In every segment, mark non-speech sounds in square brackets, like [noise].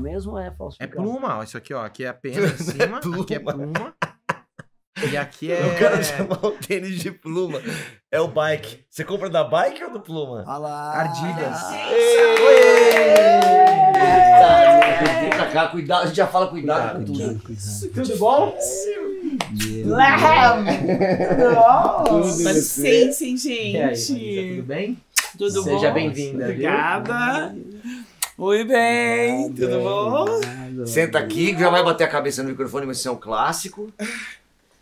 mesmo ou é falsificado? É pluma, ó, isso aqui, ó. Aqui é a [laughs] pena em cima, é aqui é pluma. E aqui [laughs] é. Eu quero chamar o tênis de pluma. É o bike. Você compra da bike ou do pluma? Olha lá. Ardilhas. Cuidado, A gente já fala cuidado, cuidado com tudo. Cuidado. Tudo bom? Nossa, licença, gente. Aí, Marisa, tudo bem? Tudo Seja bem-vinda. Obrigada. Viu? Oi, bem, tudo bom? Nada, Senta aqui, já vai bater a cabeça no microfone, mas isso é um clássico.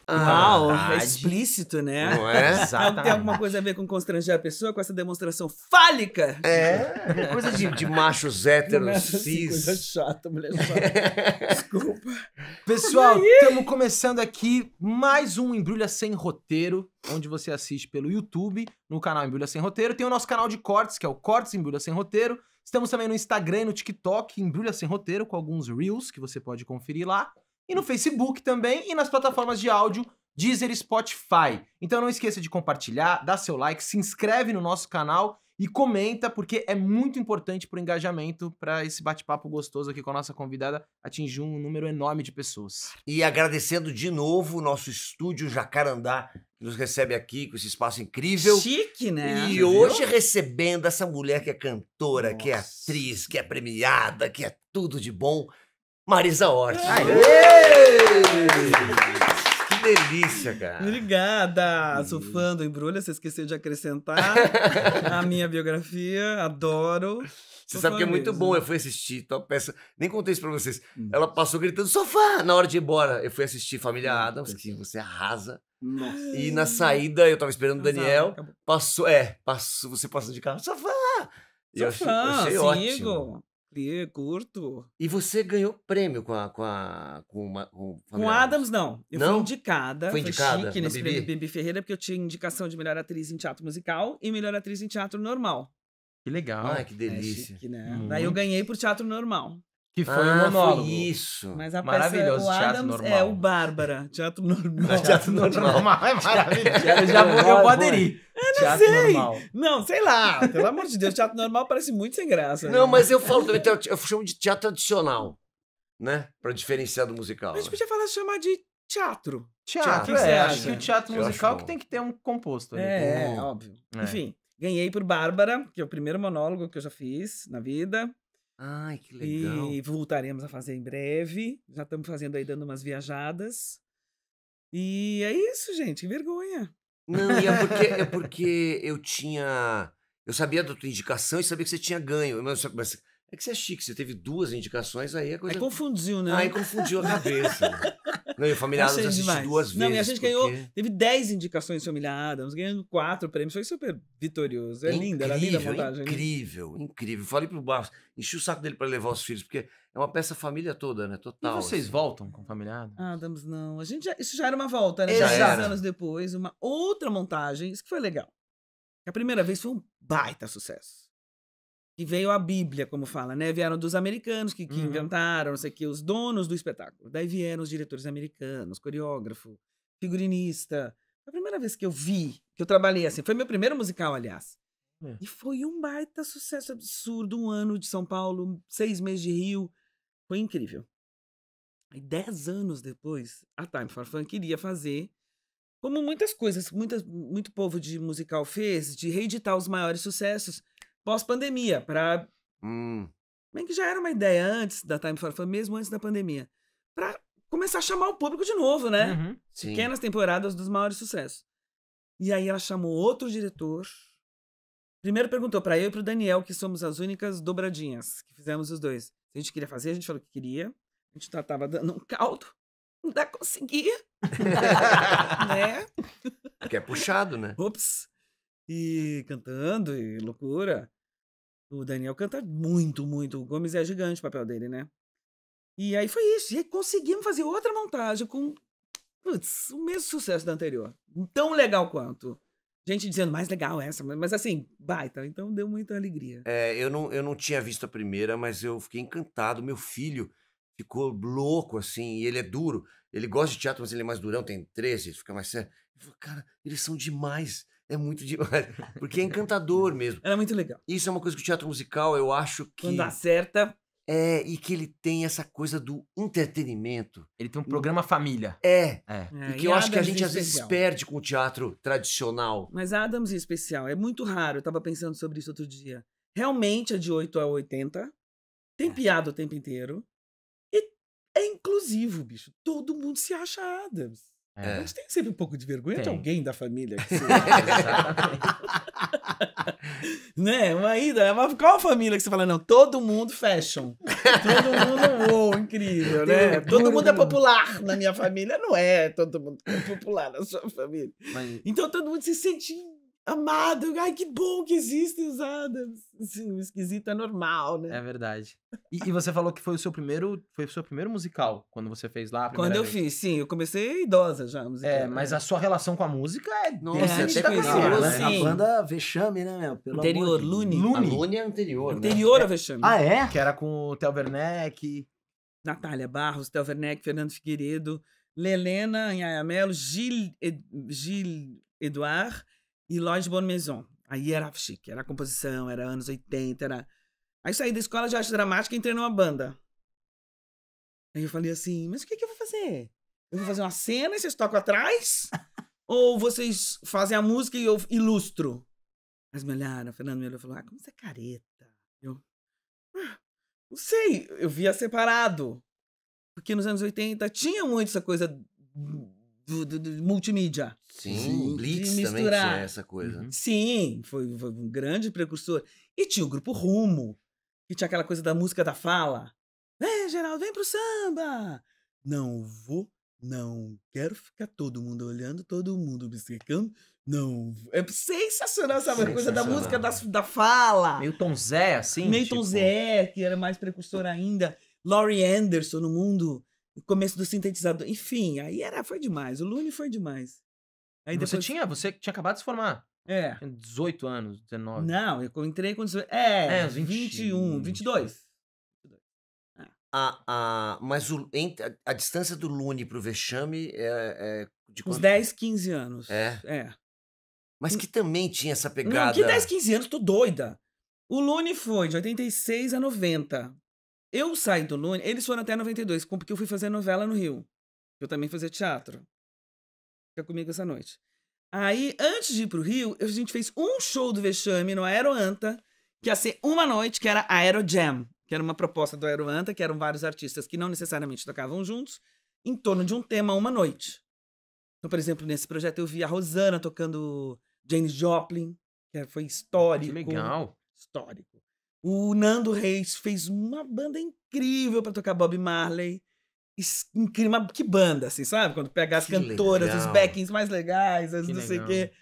Ah, Uau, é explícito, né? Não é? Exatamente. Tem alguma coisa a ver com constranger a pessoa, com essa demonstração fálica? É, é coisa de, de machos héteros, é assim, cis. Assim, coisa chata, mulher chata. [laughs] Desculpa. Pessoal, estamos começando aqui mais um Embrulha Sem Roteiro, onde você assiste pelo YouTube, no canal Embrulha Sem Roteiro. Tem o nosso canal de cortes, que é o Cortes Embrulha Sem Roteiro. Estamos também no Instagram e no TikTok, Embrulha Sem Roteiro, com alguns Reels que você pode conferir lá. E no Facebook também e nas plataformas de áudio Deezer e Spotify. Então não esqueça de compartilhar, dar seu like, se inscreve no nosso canal e comenta, porque é muito importante para o engajamento, para esse bate-papo gostoso aqui com a nossa convidada atingir um número enorme de pessoas. E agradecendo de novo o nosso estúdio Jacarandá, que nos recebe aqui com esse espaço incrível. Chique, né? E Você hoje viu? recebendo essa mulher que é cantora, nossa. que é atriz, que é premiada, que é tudo de bom, Marisa Hort. Aê! Aê! delícia, cara. Obrigada, sou fã do Embrulha, você esqueceu de acrescentar a minha biografia, adoro. Você sabe que é muito mesmo. bom, eu fui assistir tal então peça, nem contei isso pra vocês. Hum. Ela passou gritando, sofá, na hora de ir embora. Eu fui assistir Família Adams, que você arrasa. Nossa. E na saída, eu tava esperando o Daniel, Acabou. passou, é, passou, você passa de carro, sofá. Sou eu achei, achei sigo. ótimo. Clier, curto. E você ganhou prêmio com a. Com, a, com, uma, com, com Adams, não. Eu não? fui indicada. Foi indicada. Foi chique nesse Bibi? prêmio Bibi Ferreira, porque eu tinha indicação de melhor atriz em teatro musical e melhor atriz em teatro normal. Que legal. ai que é delícia. É chique, né? Daí eu ganhei por teatro normal. Que foi ah, um monólogo. Foi isso. Mas a Maravilhoso, peça, o teatro Adams, normal. É, o Bárbara. Teatro normal. teatro normal. É [laughs] maravilhoso. Eu vou, aderir. Eu não teatro sei. Normal. Não, sei lá. Pelo amor de Deus, teatro normal parece muito sem graça. Não, né? mas eu falo também, eu chamo de teatro tradicional, né? Pra diferenciar do musical. Mas a gente né? podia falar, chamar de teatro. Teatro, teatro é. Acho que o teatro musical que tem que ter um composto. Ali. É, óbvio. É. Enfim, ganhei por Bárbara, que é o primeiro monólogo que eu já fiz na vida. Ai, que legal. E voltaremos a fazer em breve. Já estamos fazendo aí, dando umas viajadas. E é isso, gente. Que vergonha. Não, e é porque, é [laughs] porque eu tinha. Eu sabia da tua indicação e sabia que você tinha ganho. Mas, mas é que você é chique, você teve duas indicações, aí a coisa. Aí confundiu, né? Aí confundiu a cabeça. [laughs] o Família Adams, assisti duas vezes. Não, e a gente porque... ganhou, teve 10 indicações de Família Adams, ganhando quatro prêmios, foi super vitorioso. É linda, era linda a montagem. Né? Incrível, incrível. Falei pro Barros, enchi o saco dele para levar os filhos, porque é uma peça família toda, né? Total. E vocês assim. voltam com Família Adams? Ah, Adams, não. A gente já, isso já era uma volta, né? Já, já era. anos depois, uma outra montagem, isso que foi legal. A primeira vez foi um baita sucesso que veio a Bíblia, como fala, né? Vieram dos americanos que, que uhum. inventaram, não sei o que, os donos do espetáculo. Daí vieram os diretores americanos, coreógrafo, figurinista. Foi a primeira vez que eu vi, que eu trabalhei assim, foi meu primeiro musical, aliás. É. E foi um baita sucesso absurdo, um ano de São Paulo, seis meses de Rio, foi incrível. E dez anos depois, a Time for Fun queria fazer, como muitas coisas, muitas, muito povo de musical fez, de reeditar os maiores sucessos, pós-pandemia, para. Hum. Bem que já era uma ideia antes da Time for Fun, mesmo antes da pandemia, para começar a chamar o público de novo, né? Uhum. Pequenas temporadas dos maiores sucessos. E aí ela chamou outro diretor. Primeiro perguntou para eu e para o Daniel, que somos as únicas dobradinhas que fizemos os dois. A gente queria fazer, a gente falou que queria. A gente tava dando um caldo. Não dá conseguir. [laughs] né? Que é puxado, né? Ops. E cantando e loucura. O Daniel canta muito, muito. O Gomes é gigante o papel dele, né? E aí foi isso. E aí conseguimos fazer outra montagem com putz, o mesmo sucesso da anterior. Tão legal quanto. Gente dizendo, mais legal essa, mas assim, baita. Então deu muita alegria. É, eu não, eu não tinha visto a primeira, mas eu fiquei encantado. Meu filho ficou louco, assim, e ele é duro. Ele gosta de teatro, mas ele é mais durão, tem 13, fica mais sério. Eu falei, cara, eles são demais. É muito demais. [laughs] Porque é encantador mesmo. Era muito legal. Isso é uma coisa que o teatro musical, eu acho que. Quando acerta. É, e que ele tem essa coisa do entretenimento. Ele tem um programa família. É. é. é e que e eu Adams acho que a gente às vezes perde com o teatro tradicional. Mas Adams em especial, é muito raro. Eu tava pensando sobre isso outro dia. Realmente é de 8 a 80. Tem é. piada o tempo inteiro. E é inclusivo, bicho. Todo mundo se acha Adams. É. gente tem sempre um pouco de vergonha tem. de alguém da família. Que você... [laughs] né? Uma ida, mas qual a família que você fala? Não, todo mundo fashion. Todo mundo wow, incrível, né? Todo mundo é popular na minha família. Não é todo mundo é popular na sua família. Mas... Então todo mundo se sente Amado, ai que bom que existem os Adams. Assim, o esquisito é normal, né? É verdade. E, e, você falou que foi o seu primeiro, foi o seu primeiro musical quando você fez lá? Quando eu vez. fiz, sim, eu comecei idosa já. Musical, é, né? mas a sua relação com a música é Nossa, é, até tá interior, né? Sim. A banda Vexame, né, meu? Pelo anterior, Luni. Lune. Lune. Lune é anterior. Né? Anterior né? a Vexame. Ah, é? Que era com o Theo Werneck. Natália Barros, Theo Werneck, Fernando Figueiredo, Lelena Anhayamelo, Gil, Ed, Gil Eduard e Lois Bonne Maison. Aí era chique, era composição, era anos 80, era... Aí saí da escola de arte dramática e entrei numa banda. Aí eu falei assim, mas o que, que eu vou fazer? Eu vou fazer uma cena e vocês tocam atrás? [laughs] Ou vocês fazem a música e eu ilustro? Mas me olharam, o Fernando me olhou e falou, ah, como você é careta. Eu, ah, não sei, eu via separado. Porque nos anos 80 tinha muito essa coisa do, do, do multimídia. Sim, Sim Blitz também tinha essa coisa. Uhum. Sim, foi, foi, um grande precursor. E tinha o grupo Rumo, que tinha aquela coisa da música da fala. Vem, Geraldo, vem pro samba! Não vou, não quero ficar todo mundo olhando, todo mundo bisquecando. Não. É sensacional essa sensacional. coisa da música da, da fala. Meio Tom Zé, assim. Meio tipo... Tom Zé, que era mais precursor ainda. Laurie Anderson no mundo o começo do sintetizador. Enfim, aí era, foi demais. O Lune foi demais. Aí Você tinha, você tinha acabado de se formar. É. Tinha 18 anos, 19. Não, eu entrei com. É, é 20, 21, 22. Ah. A, a, mas o, a, a distância do Lune pro Vexame é, é de quanto? Uns 10, 15 anos. É. É. Mas hum. que também tinha essa pegada. Não, que 10, 15 anos, tô doida. O Lune foi de 86 a 90. Eu saí do Lune, eles foram até 92, porque eu fui fazer novela no Rio. Eu também fazia teatro. Fica comigo essa noite. Aí, antes de ir pro Rio, a gente fez um show do Vexame no Aeroanta, que ia ser uma noite, que era Aerojam, que era uma proposta do Aeroanta, que eram vários artistas que não necessariamente tocavam juntos, em torno de um tema uma noite. Então, por exemplo, nesse projeto eu vi a Rosana tocando James Joplin, que foi histórico. Que legal. Histórico. O Nando Reis fez uma banda incrível para tocar Bob Marley. Incrível, que banda, assim, sabe? Quando pega as que cantoras, legal. os backings mais legais, as que não legal. sei o quê.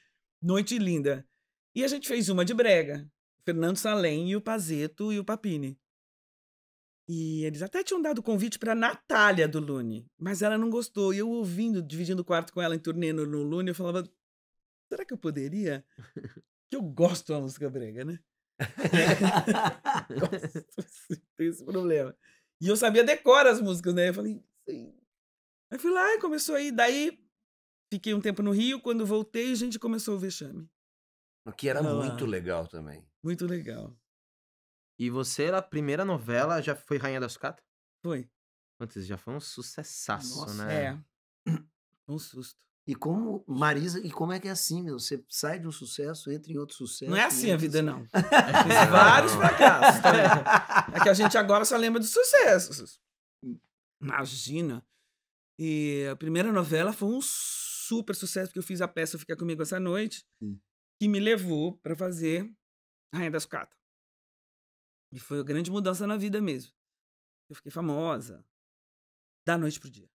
Noite linda. E a gente fez uma de brega. Fernando Salem e o Pazeto e o Papini. E eles até tinham dado convite para Natália do Lune, mas ela não gostou. E eu ouvindo, dividindo o quarto com ela em turnê no, no Lune, eu falava: será que eu poderia? [laughs] Que eu gosto da música brega, né? [laughs] Tem esse problema. E eu sabia decorar as músicas, né? Eu falei, sim. Aí fui lá e começou aí. Daí fiquei um tempo no Rio. Quando voltei, a gente começou o vexame. O que era ah, muito legal também. Muito legal. E você, a primeira novela, já foi Rainha da Sucata? Foi. Antes já foi um sucessaço, Nossa, né? É. Um susto. E como, Marisa, e como é que é assim, meu? Você sai de um sucesso, entra em outro sucesso. Não é assim a vida, não. [laughs] É vários né? fracassos. também. [laughs] é que a gente agora só lembra dos sucessos. Imagina. E a primeira novela foi um super sucesso, porque eu fiz a peça ficar Comigo Essa Noite, Sim. Hum. que me levou para fazer Rainha das Catas. E foi uma grande mudança na vida mesmo. Eu fiquei famosa, da noite pro dia.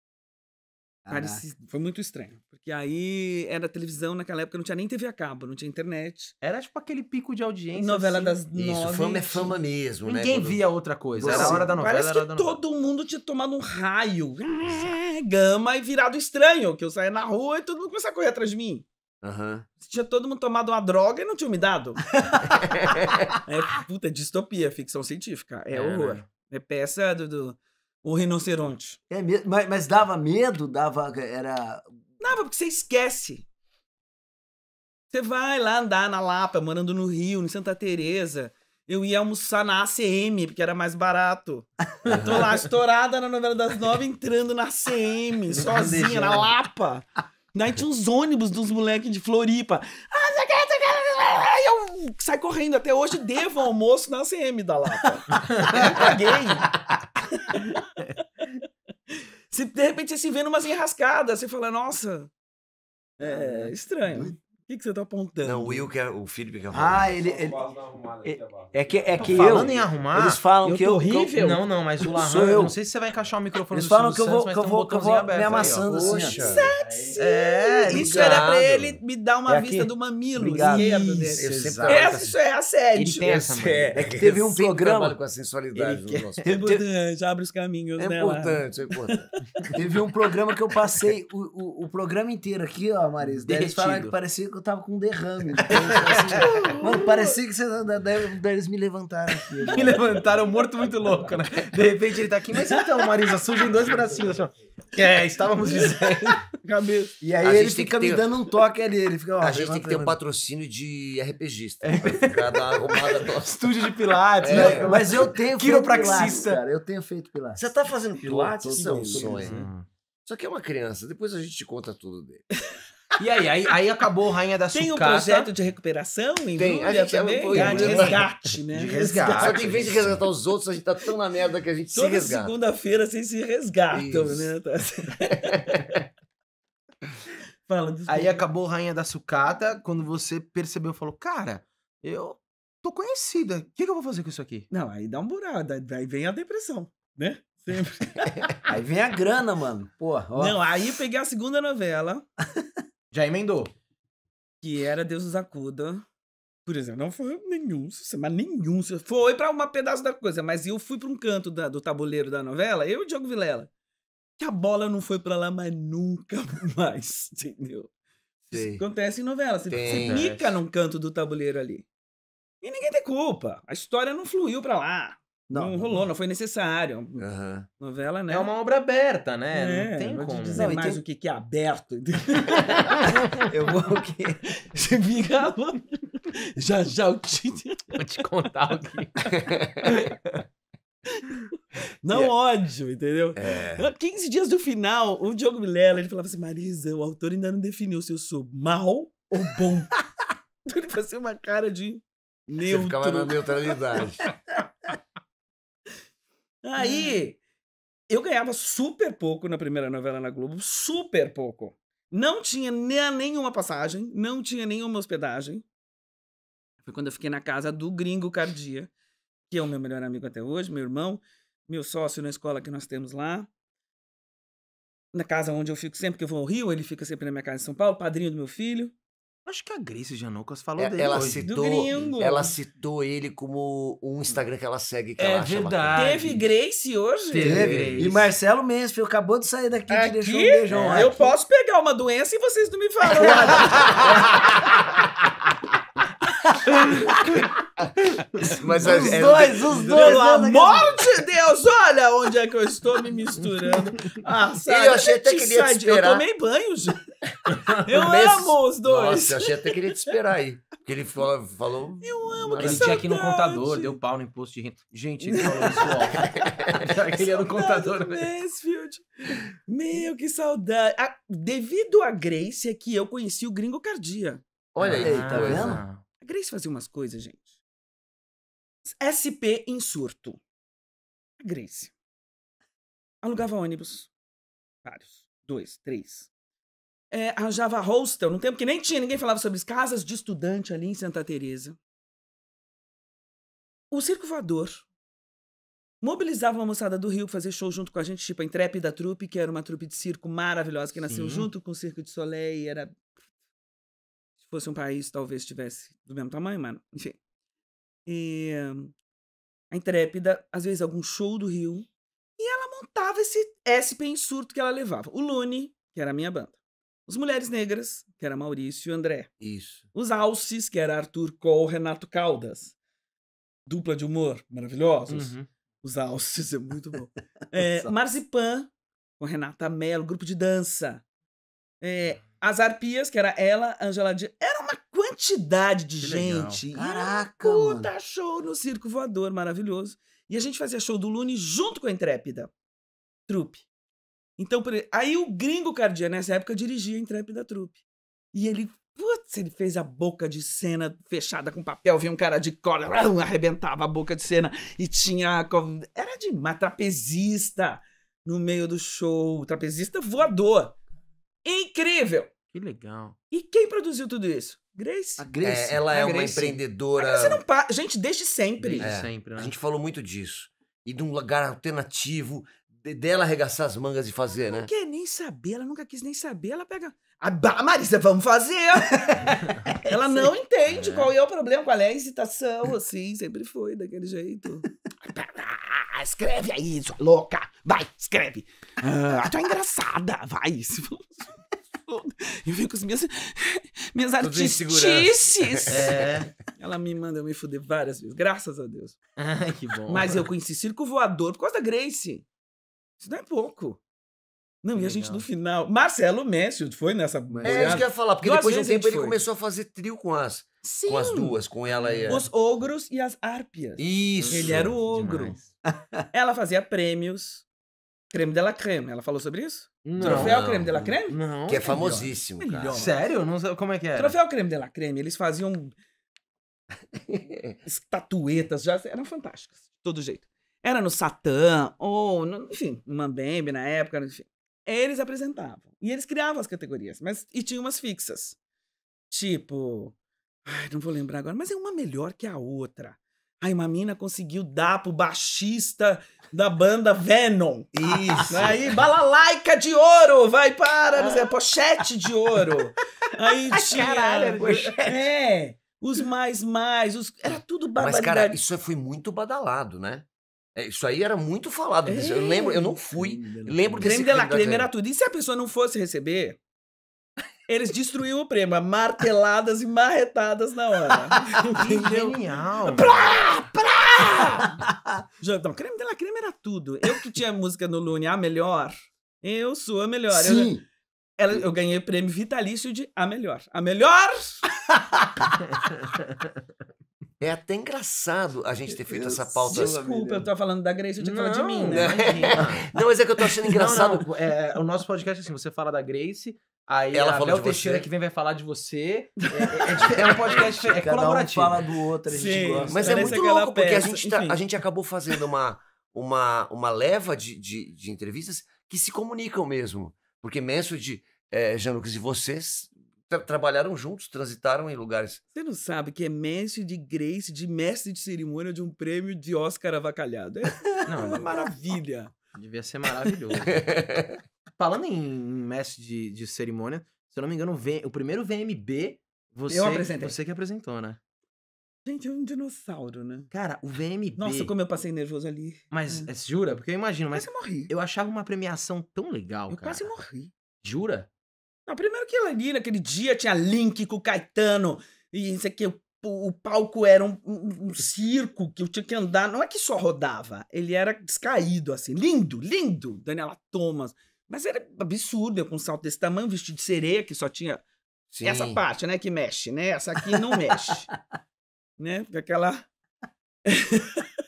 Foi muito estranho. Porque aí era televisão naquela época, não tinha nem TV a cabo, não tinha internet. Era tipo aquele pico de audiência. Novela assim. das nove. Isso, fama é fama mesmo, Ninguém né? Ninguém via outra coisa. Era a hora da novela. Parece que novela. todo mundo tinha tomado um raio, [laughs] gama e virado estranho. Que eu saía na rua e todo mundo começava a correr atrás de mim. Uhum. Tinha todo mundo tomado uma droga e não tinha me dado. [laughs] é, puta, é distopia, é ficção científica. É, é horror. Né? É peça do... do o rinoceronte. É mesmo, mas, mas dava medo, dava era Dava porque você esquece. Você vai lá andar na Lapa, morando no Rio, em Santa Teresa. Eu ia almoçar na ACM, porque era mais barato. Eu tô lá [laughs] estourada na novela das nove, entrando na ACM, sozinha, na Lapa. Daí tinha uns ônibus dos moleques de Floripa. Ah, você quer, você quer, Aí eu correndo. Até hoje devo almoço na ACM da Lapa. paguei. se, de repente você se vê numas enrascadas, você fala, nossa, é estranho que, que você tá apontando? Não, o Will que é o Felipe que é Ah, ele. ele é, é que, é tá que eu. Falando em arrumar. Eles falam eu que eu. Que eu não, não, mas o Lahan. Eu. não sei se você vai encaixar o microfone Eles falam que eu vou, Santos, que eu vou, que me amassando aí, assim. Sexy! É, isso era pra ele me dar uma é vista do mamilo esquerdo assim, dele. É isso é assédio. É é que teve um programa. com a sensualidade do nosso [laughs] É importante, abre os caminhos. É importante, é importante. [laughs] Teve um programa que eu passei o programa inteiro aqui, ó, Marisa. Eles falaram que parecia eu tava com um derrame. Então, tipo assim, [laughs] mano, parecia que vocês me levantaram aqui. [laughs] Né? me levantaram morto muito louco, né? De repente ele tá aqui, mas então, Marisa, suja em dois bracinhos. Assim, é, estávamos dizendo. [laughs] Cabeça. E aí a ele fica me ter... dando um toque ali. Ele fica, ó, a gente tem que ter um patrocínio de RPGista. É. Pra dar uma Estúdio de Pilates, é. né? Mas eu tenho feito Pilates, cara. Eu tenho feito Pilates. Você tá fazendo Pilates? Isso é um sonho. Só que é uma criança, depois a gente te conta tudo dele. E aí, aí, aí acabou Rainha da Sucata. Tem um projeto de recuperação em Tem, Brulha a é também? Foi, ah, de resgate, né? De resgate. Só que em vez de resgatar os outros, a gente tá tão na merda que a gente Toda se resgata. Toda segunda-feira vocês se resgatam, Isso. né? Tá [laughs] Fala, desculpa. Aí acabou Rainha da Sucata, quando você percebeu, falou, cara, eu tô conhecida, o que, que eu vou fazer com isso aqui? Não, aí dá um buraco, aí vem a depressão, né? Sempre. [laughs] aí vem a grana, mano. Porra, ó. Não, aí peguei a segunda novela. [laughs] Já emendou. Que era Deus nos acuda. Por exemplo, não foi nenhum mas nenhum Foi para uma pedaço da coisa, mas eu fui para um canto da, do tabuleiro da novela, eu e o Diogo Vilela. Que a bola não foi para lá, mas nunca [laughs] mais, entendeu? Sei. Isso acontece em novela. Você, Tem, você num canto do tabuleiro ali. E ninguém tem culpa. A história não fluiu para lá. Não, não rolou, não foi necessário. Uhum. Novela, né? É uma obra aberta, né? É, não é tem né? não como. dizer não, é mais tem... o que, que é aberto. [laughs] eu vou o quê? Você fica Já, já eu te... Vou te contar o quê? Não é ódio, entendeu? É. 15 ah, dias do final, o Diogo Milela, ele falava assim, Marisa, o autor ainda não definiu se eu sou mal ou bom. [laughs] Então ele fazia uma cara de neutro. Você ficava na neutralidade. [laughs] Aí, né. eu ganhava super pouco na primeira novela na Globo, super pouco. Não tinha nenhuma passagem, não tinha nenhuma hospedagem. Foi quando eu fiquei na casa do gringo Cardia, que é o meu melhor amigo até hoje, meu irmão, meu sócio na escola que nós temos lá. Na casa onde eu fico sempre que eu vou ao Rio, ele fica sempre na minha casa em São Paulo, padrinho do meu filho. Acho que a Grace Janocas falou é, dele. Ela hoje. citou, ela citou ele como um Instagram que ela segue. Que é ela verdade. Teve Grace hoje? Teve. Teve. E Marcelo Mesfio acabou de sair daqui e deixou um beijão. É, eu aqui. posso pegar uma doença e vocês não me falam [laughs] [laughs] Mas é- os é, dois, os dois. Pelo amor né? de Deus, olha onde é que eu estou me misturando. Ah, sabe, eu achei até que ele ia te esperar. Eu tomei banho, já. [laughs] Eu mês... amo os dois. Nossa, eu achei até que ele ia te esperar aí. Porque ele falou... falou eu amo, Ele tinha aqui no contador, deu pau no imposto de renda. Gente, ele falou isso [laughs] ele era no contador. Né? Mansfield. Meu, que saudade. Ah, devido a Grace é que eu conheci o Gringo Cardia. Olha aí, ah, tá vendo? A Grace fazia umas coisas, gente. SP em surto. A Grace. Alugava ônibus. Vários. Dois, três. É, arranjava hostel no tempo que nem tinha, ninguém falava sobre as casas de estudante ali em Santa Teresa. O Circo Voador mobilizava uma moçada do Rio pra fazer show junto com a gente, tipo a Intrépida Trupe, que era uma trupe de circo maravilhosa, que nasceu Sim. junto com o Circo de Soleil, era fosse um país, talvez estivesse do mesmo tamanho, mano. Enfim. E a Intrépida, às vezes algum show do Rio. E ela montava esse SP em surto que ela levava. O Lune, que era a minha banda. Os Mulheres Negras, que era Maurício e André. Isso. Os Alces, que era Arthur Col Renato Caldas. Dupla de humor, maravilhosos. Uhum. Os Alces, é muito bom. [laughs] é, Marzipan, com Renata Mello, grupo de dança. É, as arpias, que era ela, Angela Di... Era uma quantidade de que gente. Legal. Caraca! Era um puta mano. show no Circo Voador, maravilhoso. E a gente fazia show do Lune junto com a Intrépida. Trupe. Então, aí o gringo Cardia, nessa época, dirigia a Intrépida Trupe. E ele, putz, ele fez a boca de cena fechada com papel, vinha um cara de cola, [laughs] arrebentava a boca de cena e tinha. Era de uma trapezista no meio do show. Trapezista voador incrível. Que legal. E quem produziu tudo isso? Grace. A Grace. É, ela é, uma empreendedora. não pa... Gente, desde sempre. Desde é, sempre, né? A gente falou muito disso. E de um lugar alternativo, de, dela arregaçar as mangas e fazer, ela né? Não quer nem saber, ela nunca quis nem saber. Ela pega. A ah, Marisa, vamos fazer! [laughs] ela não entende é. qual é o problema, qual é a hesitação, assim, sempre foi daquele jeito. Ah, escreve aí, sua louca! Vai, escreve! Ah, ah tu é engraçada, vai! todo. Eu vim com as minhas, minhas artistices. É. Ela me manda eu me fuder várias vezes, graças a Deus. Ai, que bom. Mas eu conheci circo voador por causa da Grace. Isso não é pouco. Não, que e a gente no final. Marcelo Messi foi nessa. É, isso que eu ia falar, porque Duas depois de um tempo ele começou a fazer trio com as. Sim. Com as duas, com ela e ela. Os ogros e as árpias. Isso. Ele era o ogro. ela fazia prêmios. Creme de la creme. Ela falou sobre isso? Não, Troféu não, Creme de la Creme? Não. Que é famosíssimo, cara. Sério? Não sei como é que é. Troféu Creme de la Creme, eles faziam [laughs] estatuetas, já eram fantásticas, de todo jeito. Era no Satã, ou, no, enfim, Mambembe na época, enfim. Eles apresentavam. E eles criavam as categorias, mas e tinha umas fixas. Tipo, ai, não vou lembrar agora, mas é uma melhor que a outra. Aí uma mina conseguiu dar pro baixista da banda Venom. Isso. Né? Aí, balalaica de ouro, vai para, não sei, ah. pochete de ouro. Aí tinha... Caralho, é pochete. É, os mais mais, os... era tudo barbaridade. Mas, cara, isso é, foi muito badalado, né? É, isso aí era muito falado. Eu lembro, eu não fui. Lembro Creme de la creme era tudo. E se a pessoa não fosse receber, eles destruíam o prêmio, marteladas e marretadas na hora. [laughs] Entendeu? Genial. Prá! plá! então, creme dela, creme era tudo. Eu que tinha música no Lune, a melhor. Eu sou a melhor. Sim. Eu, ela, eu ganhei prêmio vitalício de a melhor. A melhor! É até engraçado a gente ter feito eu, essa pauta. Desculpa, eu tô falando da Grace, eu tinha que de mim, né? [laughs] não, mas é que eu tô achando engraçado. Não, não, é, o nosso podcast, é assim, você fala da Grace, Aí ela a Bel Teixeira você. que vem vai falar de você. É, é, é, é um podcast é [laughs] colaborativo. Um fala do outro, a gente Sim, gosta. Mas é muito louco, porque a gente, tá, a gente acabou fazendo uma, uma, uma leva de, de, de entrevistas que se comunicam mesmo. Porque Mansfield, é, Jean-Lucas e vocês tra trabalharam juntos, transitaram em lugares. Você não sabe que é mestre de Grace, de mestre de cerimônia de um prêmio de Oscar avacalhado. É não, uma maravilha. Devia ser maravilhoso. [laughs] Falando em mestre de, de cerimônia, se eu não me engano, o primeiro VMB, você, eu apresentei. você que apresentou, né? Gente, é um dinossauro, né? Cara, o VMB. Nossa, como eu passei nervoso ali. Mas é. é. jura? Porque eu imagino, mas. Quase morri. Eu achava uma premiação tão legal, eu cara. Eu quase morri. Jura? Não, primeiro que ali naquele dia tinha Link com o Caetano. E isso aqui, o, o palco era um, um, um, circo que eu tinha que andar. Não é que só rodava, ele era descaído, assim. Lindo, lindo. Daniela Thomas. Mas era absurdo, eu com um salto desse tamanho, vestido de sereia, que só tinha Sim. essa parte, né? Que mexe, né? Essa aqui não mexe. [laughs] né? Fica aquela. [laughs]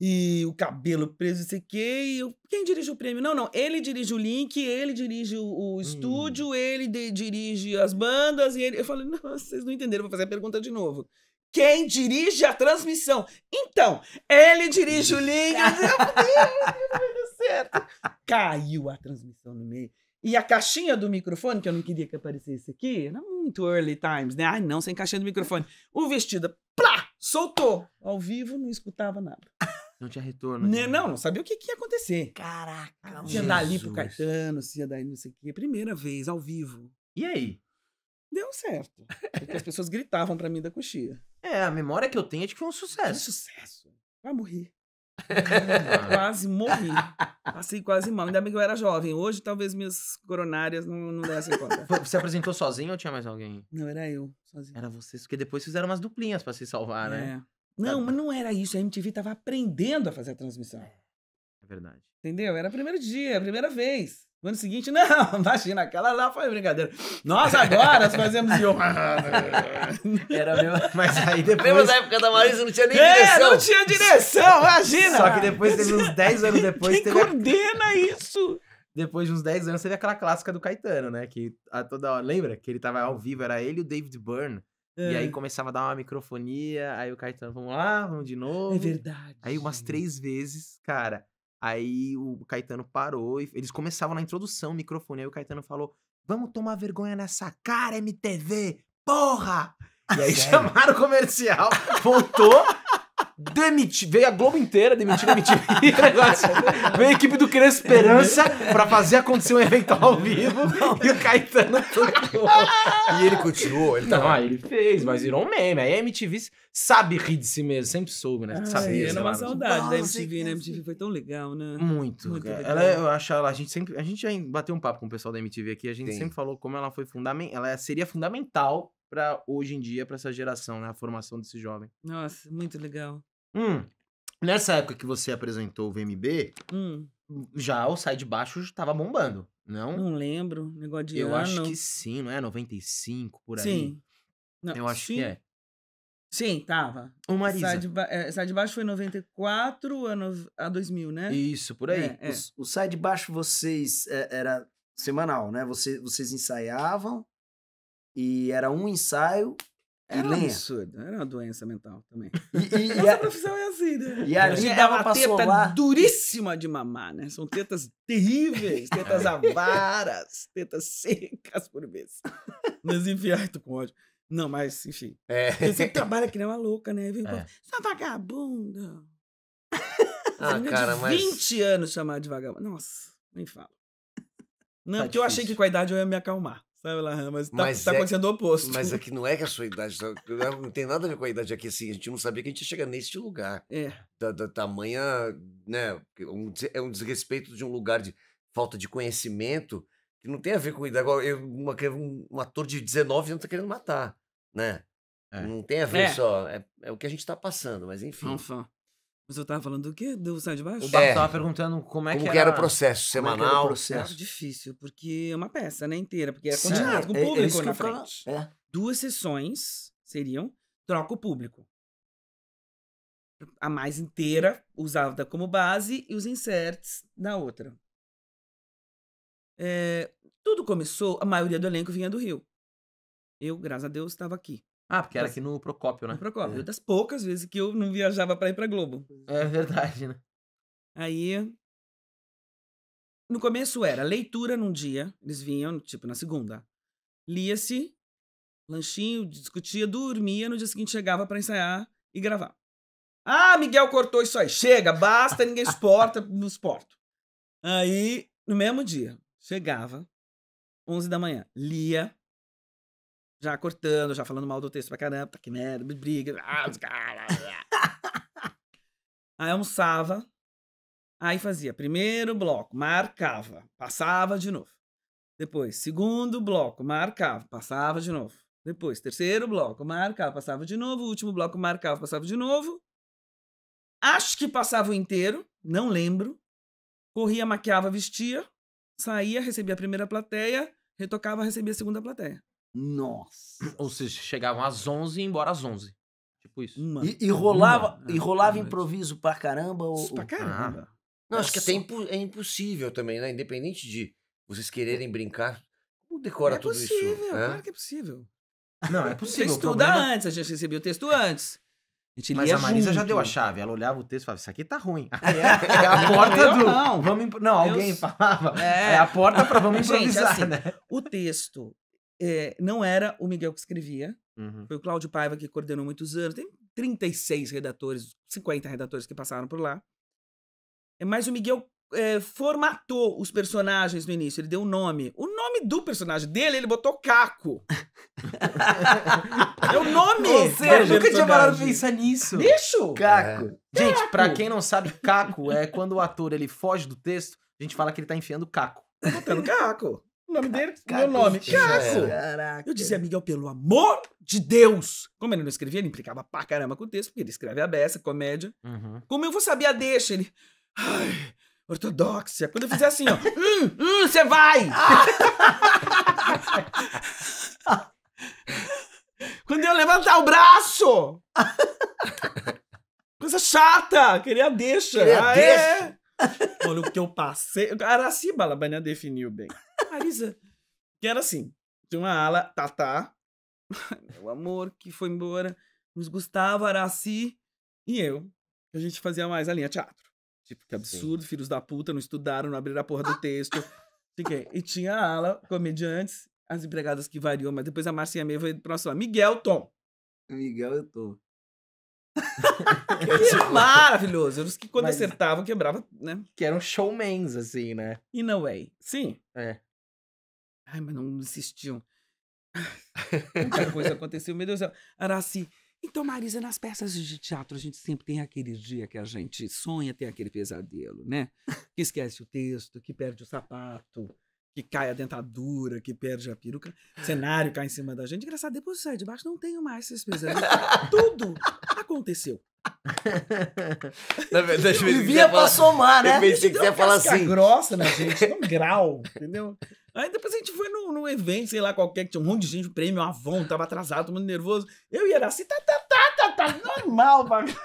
e o cabelo preso, não sei o quê. eu... Quem dirige o prêmio? Não, não. Ele dirige o link, ele dirige o, hum. estúdio, ele de... dirige as bandas. E ele... Eu falei, não, vocês não entenderam, vou fazer a pergunta de novo. Quem dirige a transmissão? Então, ele dirige o link certo. Caiu a transmissão no meio. E a caixinha do microfone, que eu não queria que aparecesse aqui, era muito early times, né? Ai, não, sem caixinha do microfone. O vestido, plá, soltou. Ao vivo, não escutava nada. Não tinha retorno. Não, né, né? não, não, sabia o que, que ia acontecer. Caraca, Se ia dar ali pro Caetano, se ia dar não sei o quê. Primeira vez, ao vivo. E aí? Deu certo. Porque as pessoas gritavam para mim da coxia. É, a memória que eu tenho é de que foi um sucesso. Foi um sucesso. Vai morrer quase morri. Passei quase mal. Ainda bem que eu era jovem. Hoje, talvez minhas coronárias não, não dessem conta. Você apresentou sozinho ou tinha mais alguém? Não, era eu sozinho. Era vocês, porque depois fizeram umas duplinhas para se salvar, né? é. né? Não, tá. mas não era isso. A MTV tava aprendendo a fazer a transmissão. É verdade. Entendeu? Era o primeiro dia, a primeira vez. No ano seguinte, [laughs] não, imagina, aquela lá foi brincadeira. Nós agora fazemos yoga. Assim, era mesmo. Mas aí depois. Lembra da época da Marisa, não tinha nem é, direção? não tinha direção, imagina! Só que depois teve uns 10 anos depois. Quem teve... coordena isso? Depois de uns 10 anos teve aquela clássica do Caetano, né? Que a toda hora. Lembra? Que ele tava ao vivo, era ele e o David Byrne. É. E aí é. começava a dar uma microfonia, aí o Caetano, vamos lá, vamos de é novo. É verdade. Aí umas três vezes, cara. Aí o Caetano parou e eles começavam na introdução, microfone. Aí o Caetano falou: Vamos tomar vergonha nessa cara, MTV! Porra! E aí [laughs] Sério? chamaram o comercial, [laughs] voltou demitir. Veio a Globo inteira demitir, demitir. [laughs] Veio a equipe do Criança Esperança pra fazer acontecer um evento ao vivo. E o Caetano tocou. E ele continuou, ele Não, ele fez, mas virou um meme. Aí a MTV sabe rir de si mesmo, sempre soube, né? Ah, isso. era uma saudade da MTV, né? A MTV foi tão legal, né? Muito. Muito legal. Ela, eu acho ela, a gente sempre. A gente já bateu um papo com o pessoal da MTV aqui, a gente Sim. sempre falou como ela foi fundamental. Ela é, seria fundamental para hoje em dia, para essa geração, né? A formação desse jovem. Nossa, muito legal. Hum. Nessa época que você apresentou o VMB, hum. já o Sai de Baixo estava bombando, não? Não lembro, negócio de Eu ano. acho que sim, não é? 95, por aí. Sim. Não, Eu acho sim. que é. Sim, tava. O Marisa. Sai de, ba... é, Sai de Baixo foi em 94 a, no... a 2000, né? Isso, por é, aí. É, é. O, Sai de Baixo vocês... É, era semanal, né? Você, vocês ensaiavam e era um ensaio era um absurdo. Era uma doença mental também. E, e, e a, profissão é assim, né? E a gente dava uma teta solar. duríssima de mamar, né? São tetas terríveis, tetas avaras, [laughs] tetas secas por vezes. Mas enfim, ai, tô com ódio. Não, mas enfim. É. Você trabalha que nem uma louca, né? Vem, é. Só é vagabunda. Ah, Você cara, de 20 mas... anos chamar de vagabunda. Nossa, nem falo. Não, tá porque difícil. eu achei que com a idade eu ia me acalmar. Sabe lá, mas tá, mas tá é, acontecendo o oposto. Mas aqui é [laughs] não é que a sua idade. Não tem nada a ver com a idade aqui, assim. A gente não sabia que a gente ia chegar neste lugar. É. Da, da tamanha. Né, um, é um desrespeito de um lugar de falta de conhecimento que não tem a ver com idade. Agora, eu, uma, um, um ator de 19 anos tá querendo matar, né? É. Não tem a ver é. só. É, é, o que a gente tá passando, mas enfim. Não mas eu estava falando do quê? Do Sai de Baixo? O Barro estava é. perguntando como é como que, era... era o processo semanal. É era o processo. difícil, porque é uma peça, né? Inteira, porque é continuado com o público é, é na frente. É. Duas sessões seriam troca o público. A mais inteira, usada como base, e os inserts na outra. tudo começou, a maioria do elenco vinha do Rio. Eu, graças a Deus, estava aqui. Ah, porque era aqui no Procópio, né? No Procópio. É. Das poucas vezes que eu não viajava para ir pra Globo. É verdade, né? Aí. No começo era leitura num dia, eles vinham, tipo, na segunda. Lia-se, lanchinho, discutia, dormia, no dia seguinte chegava para ensaiar e gravar. Ah, Miguel cortou isso aí. Chega, basta, ninguém exporta [laughs] não suporto. Aí, no mesmo dia, chegava, 11 da manhã, lia, já cortando, já falando mal do texto pra caramba, tá que merda, briga. Ah, aí almoçava, aí fazia primeiro bloco, marcava, passava de novo. Depois, segundo bloco, marcava, passava de novo. Depois, terceiro bloco, marcava, passava de novo. Último bloco, marcava, passava de novo. Acho que passava o inteiro, não lembro. Corria, maquiava, vestia, saía, recebia a primeira plateia, retocava, recebia a segunda plateia. Nossa. Ou seja, chegavam às 11 e embora às 11. Tipo isso. Uma, e, e, é, rolava, uma, e rolava uma, improviso pra caramba? Ou, pra caramba. Ah. Não, é acho que até impo é impossível também, né? Independente de vocês quererem brincar, como decora é tudo possível, isso? É possível, claro que é possível. Não, é [laughs] possível. Você estuda problema... É antes, a gente recebia o texto antes. A Mas a Marisa junto. já deu a chave. Ela olhava o texto e falava: Isso aqui tá ruim. É, [laughs] é a porta do. Não, vamos imp... não alguém falava. É... é. a porta pra vamos improvisar, gente, assim, né? O texto é, não era o Miguel que escrevia, uhum. foi o Cláudio Paiva que coordenou muitos anos. Tem 36 redatores, 50 redatores que passaram por lá. É, mas o Miguel é, formatou os personagens no início, ele deu o um nome. O nome do personagem dele, ele botou Caco. [laughs] é o nome! Ou eu nunca tinha parado de pensar nisso. Bicho! Caco. É. Gente, pra quem não sabe, Caco é quando o ator ele foge do texto, a gente fala que ele tá enfiando Caco. Botando Caco. O nome dele, Caco, meu nome, Caco. Caraca. Eu dizia, Miguel, pelo amor de Deus. Como ele não escrevia, ele implicava pra caramba com o texto, porque ele escreve a beça, comédia. Uhum. Como eu vou saber a deixa? Ele, ai, ortodoxia. Quando eu fizer assim, ó, [laughs] hum, hum, você vai. [laughs] Quando eu levantar o braço. [laughs] Coisa chata, queria deixa. Queria ah, deixa. É. Olha o que eu passei. A Araci Balabanian definiu bem. Marisa. Que era assim: tinha uma ala, Tatá, meu amor que foi embora, nos Gustavo, Araci e eu. A gente fazia mais a linha teatro. Tipo, que absurdo, Sim. filhos da puta, não estudaram, não abriram a porra do ah. texto. e tinha a ala, comediantes, as empregadas que variou, mas depois a Marcinha Meia foi pro nosso Miguel Tom. Miguel Tom que era maravilhoso. Os que quando Mas... acertavam, quebrava, né? Que eram showmans, assim, né? In a way. Sim. É. Ai, mas não insistiam. [laughs] Muita coisa aconteceu, meu Deus do céu. Araci, então, Marisa, nas peças de teatro a gente sempre tem aquele dia que a gente sonha, tem aquele pesadelo, né? Que esquece o texto, que perde o sapato, que cai a dentadura, que perde a peruca, cenário cai em cima da gente. Engraçado, depois sai de baixo, não tenho mais esses pesadelos. Tudo aconteceu. Na verdade, vivia pra somar, né? Eu que ia falar assim. grossa na gente, um grau, entendeu? Aí depois a gente foi num, num evento, sei lá, qualquer, que tinha um monte de gente, um prêmio, um Avon, tava atrasado, todo mundo nervoso. Eu ia dar assim, tá, tá, tá, tá, tá, normal, bagulho.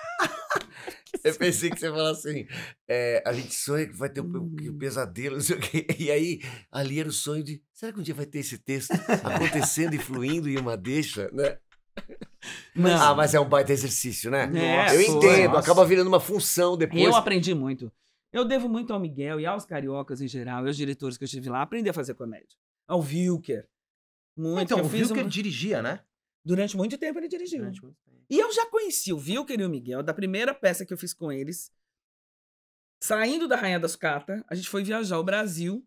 Eu [laughs] pensei que você falasse assim: é, a gente sonha que vai ter um, um, pesadelo, não sei o quê. E aí, ali era o sonho de: será que um dia vai ter esse texto acontecendo e fluindo e uma deixa, né? Não. ah, mas é um baita exercício, né? É, eu entendo, nossa. acaba virando uma função depois. Eu aprendi muito. Eu devo muito ao Miguel e aos cariocas em geral, e aos diretores que eu estive lá, aprender a fazer comédia. Ao Wilker. Muito. Então, o Wilker uma... dirigia, né? Durante muito tempo ele dirigiu. Durante muito tempo. E eu já conheci o Vilker e o Miguel da primeira peça que eu fiz com eles. Saindo da Rainha da Sucata, a gente foi viajar ao Brasil.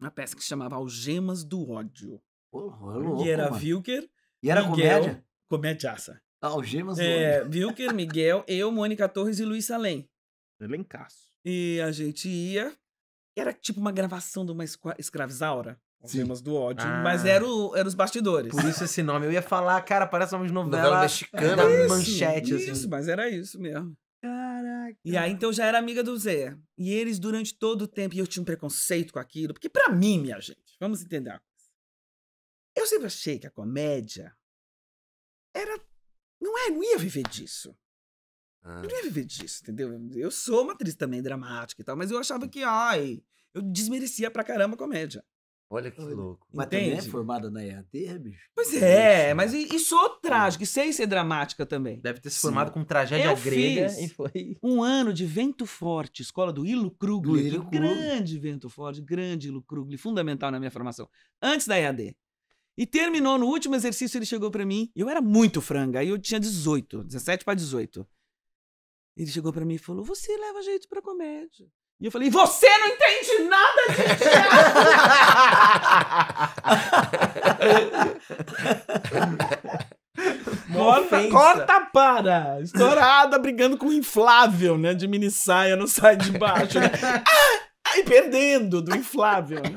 Uma peça que chamava Algemas do Ódio. Porra, é louco, e era mano. Vilker. E era Miguel, comédia? Comediaça. Ah, Algemas do é, Ódio. Vilker, [laughs] Miguel, eu, Mônica Torres e Luiz Salem. Elencaço. E a gente ia. Era tipo uma gravação de uma escravizaura temas do ódio. Ah. Mas era, o, era os bastidores. Por isso esse nome. Eu ia falar, cara, parece uma novela, novela mexicana, da né? assim. isso, manchete. Isso, assim. mas era isso mesmo. Caraca. E aí, então, eu já era amiga do Zé. E eles, durante todo o tempo, e eu tinha um preconceito com aquilo. Porque, para mim, minha gente, vamos entender coisa. Eu sempre achei que a comédia era. Não é, não ia viver disso. Ah. não ia viver disso, entendeu? Eu sou uma atriz também dramática e tal, mas eu achava que, ai, eu desmerecia pra caramba a comédia. Olha que louco. Mas Entende? também é formada na EAD, é, bicho? Pois é, mas e, e sou trágico, e sei ser dramática também. Deve ter se Sim. formado com tragédia eu grega e foi. Um ano de Vento Forte, escola do Ilo Krugli. Do Ilo grande Vento Forte, grande Ilo Krugli, fundamental na minha formação. Antes da EAD. E terminou no último exercício, ele chegou para mim, eu era muito franga, aí eu tinha 18, 17 para 18. Ele chegou para mim e falou: "Você leva jeito para comédia". E eu falei, você não entende nada de [laughs] corta, corta para! Estourada, brigando com o inflável, né? De mini saia não sai de baixo. Né? [laughs] Ai, perdendo do inflável. Né?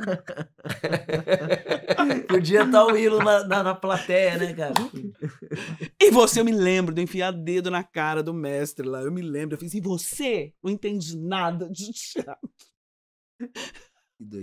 [laughs] Podia estar tá o Ilo na, na, na, plateia, né, cara? E você, eu me lembro de enfiar dedo na cara do mestre lá. Eu me lembro. Eu fiz, e você não entende nada de teatro.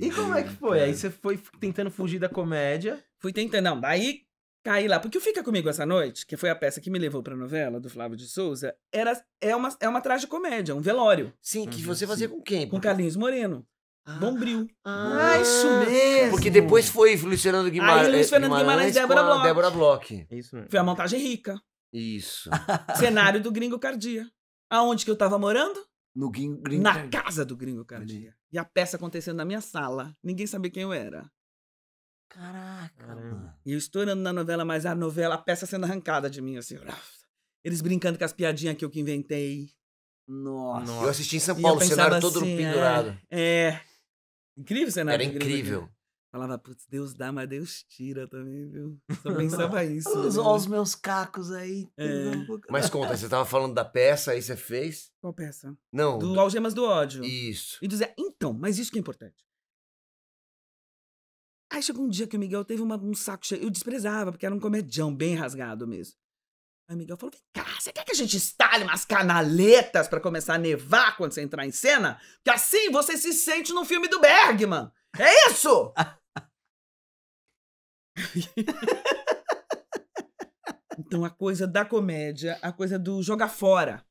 E como é que foi? Cara. Aí você foi tentando fugir da comédia. Fui tentando, não. Daí caí lá. Porque o Fica Comigo Essa Noite, que foi a peça que me levou pra novela do Flávio de Souza, era, é uma, é uma tragicomédia, um velório. Sim, que uhum, você fazia com quem? Com Carlinhos Moreno. Ah. Bombril. Ah, ah, isso mesmo. Porque depois foi Luiz eh, Fernando Guimarães. Aí Luiz Fernando Guimarães, e Débora Bloch. Débora Bloch. Isso mesmo. Foi a montagem rica. Isso. [laughs] Cenário do Gringo Cardia. Aonde que eu tava morando? No gringo, Na casa do Gringo Cardia. E a peça acontecendo na minha sala. Ninguém sabia quem eu era. Caraca, Caramba. mano. E eu estourando na novela, mas a novela, a peça sendo arrancada de mim, assim. Eles brincando com as piadinhas que eu que inventei. Nossa. Eu assisti em São Paulo, o cenário todo no assim, pendurado. É, é. Incrível o cenário. Era incrível. Né? incrível. Falava, putz, Deus dá, mas Deus tira também, viu? Só pensava [laughs] isso. Olha os né? meus cacos aí. É. Mas conta, você tava falando da peça, aí você fez? Qual peça? Não. Do Algemas do Ódio. Isso. E dizer, então, mas isso que é importante. Aí chegou um dia que o Miguel teve uma, um saco cheio. Eu desprezava, porque era um comedião bem rasgado mesmo. Aí o Miguel falou: vem cá, você quer que a gente instale umas canaletas para começar a nevar quando você entrar em cena? Que assim você se sente no filme do Bergman. É isso! [laughs] então a coisa da comédia, a coisa do jogar fora.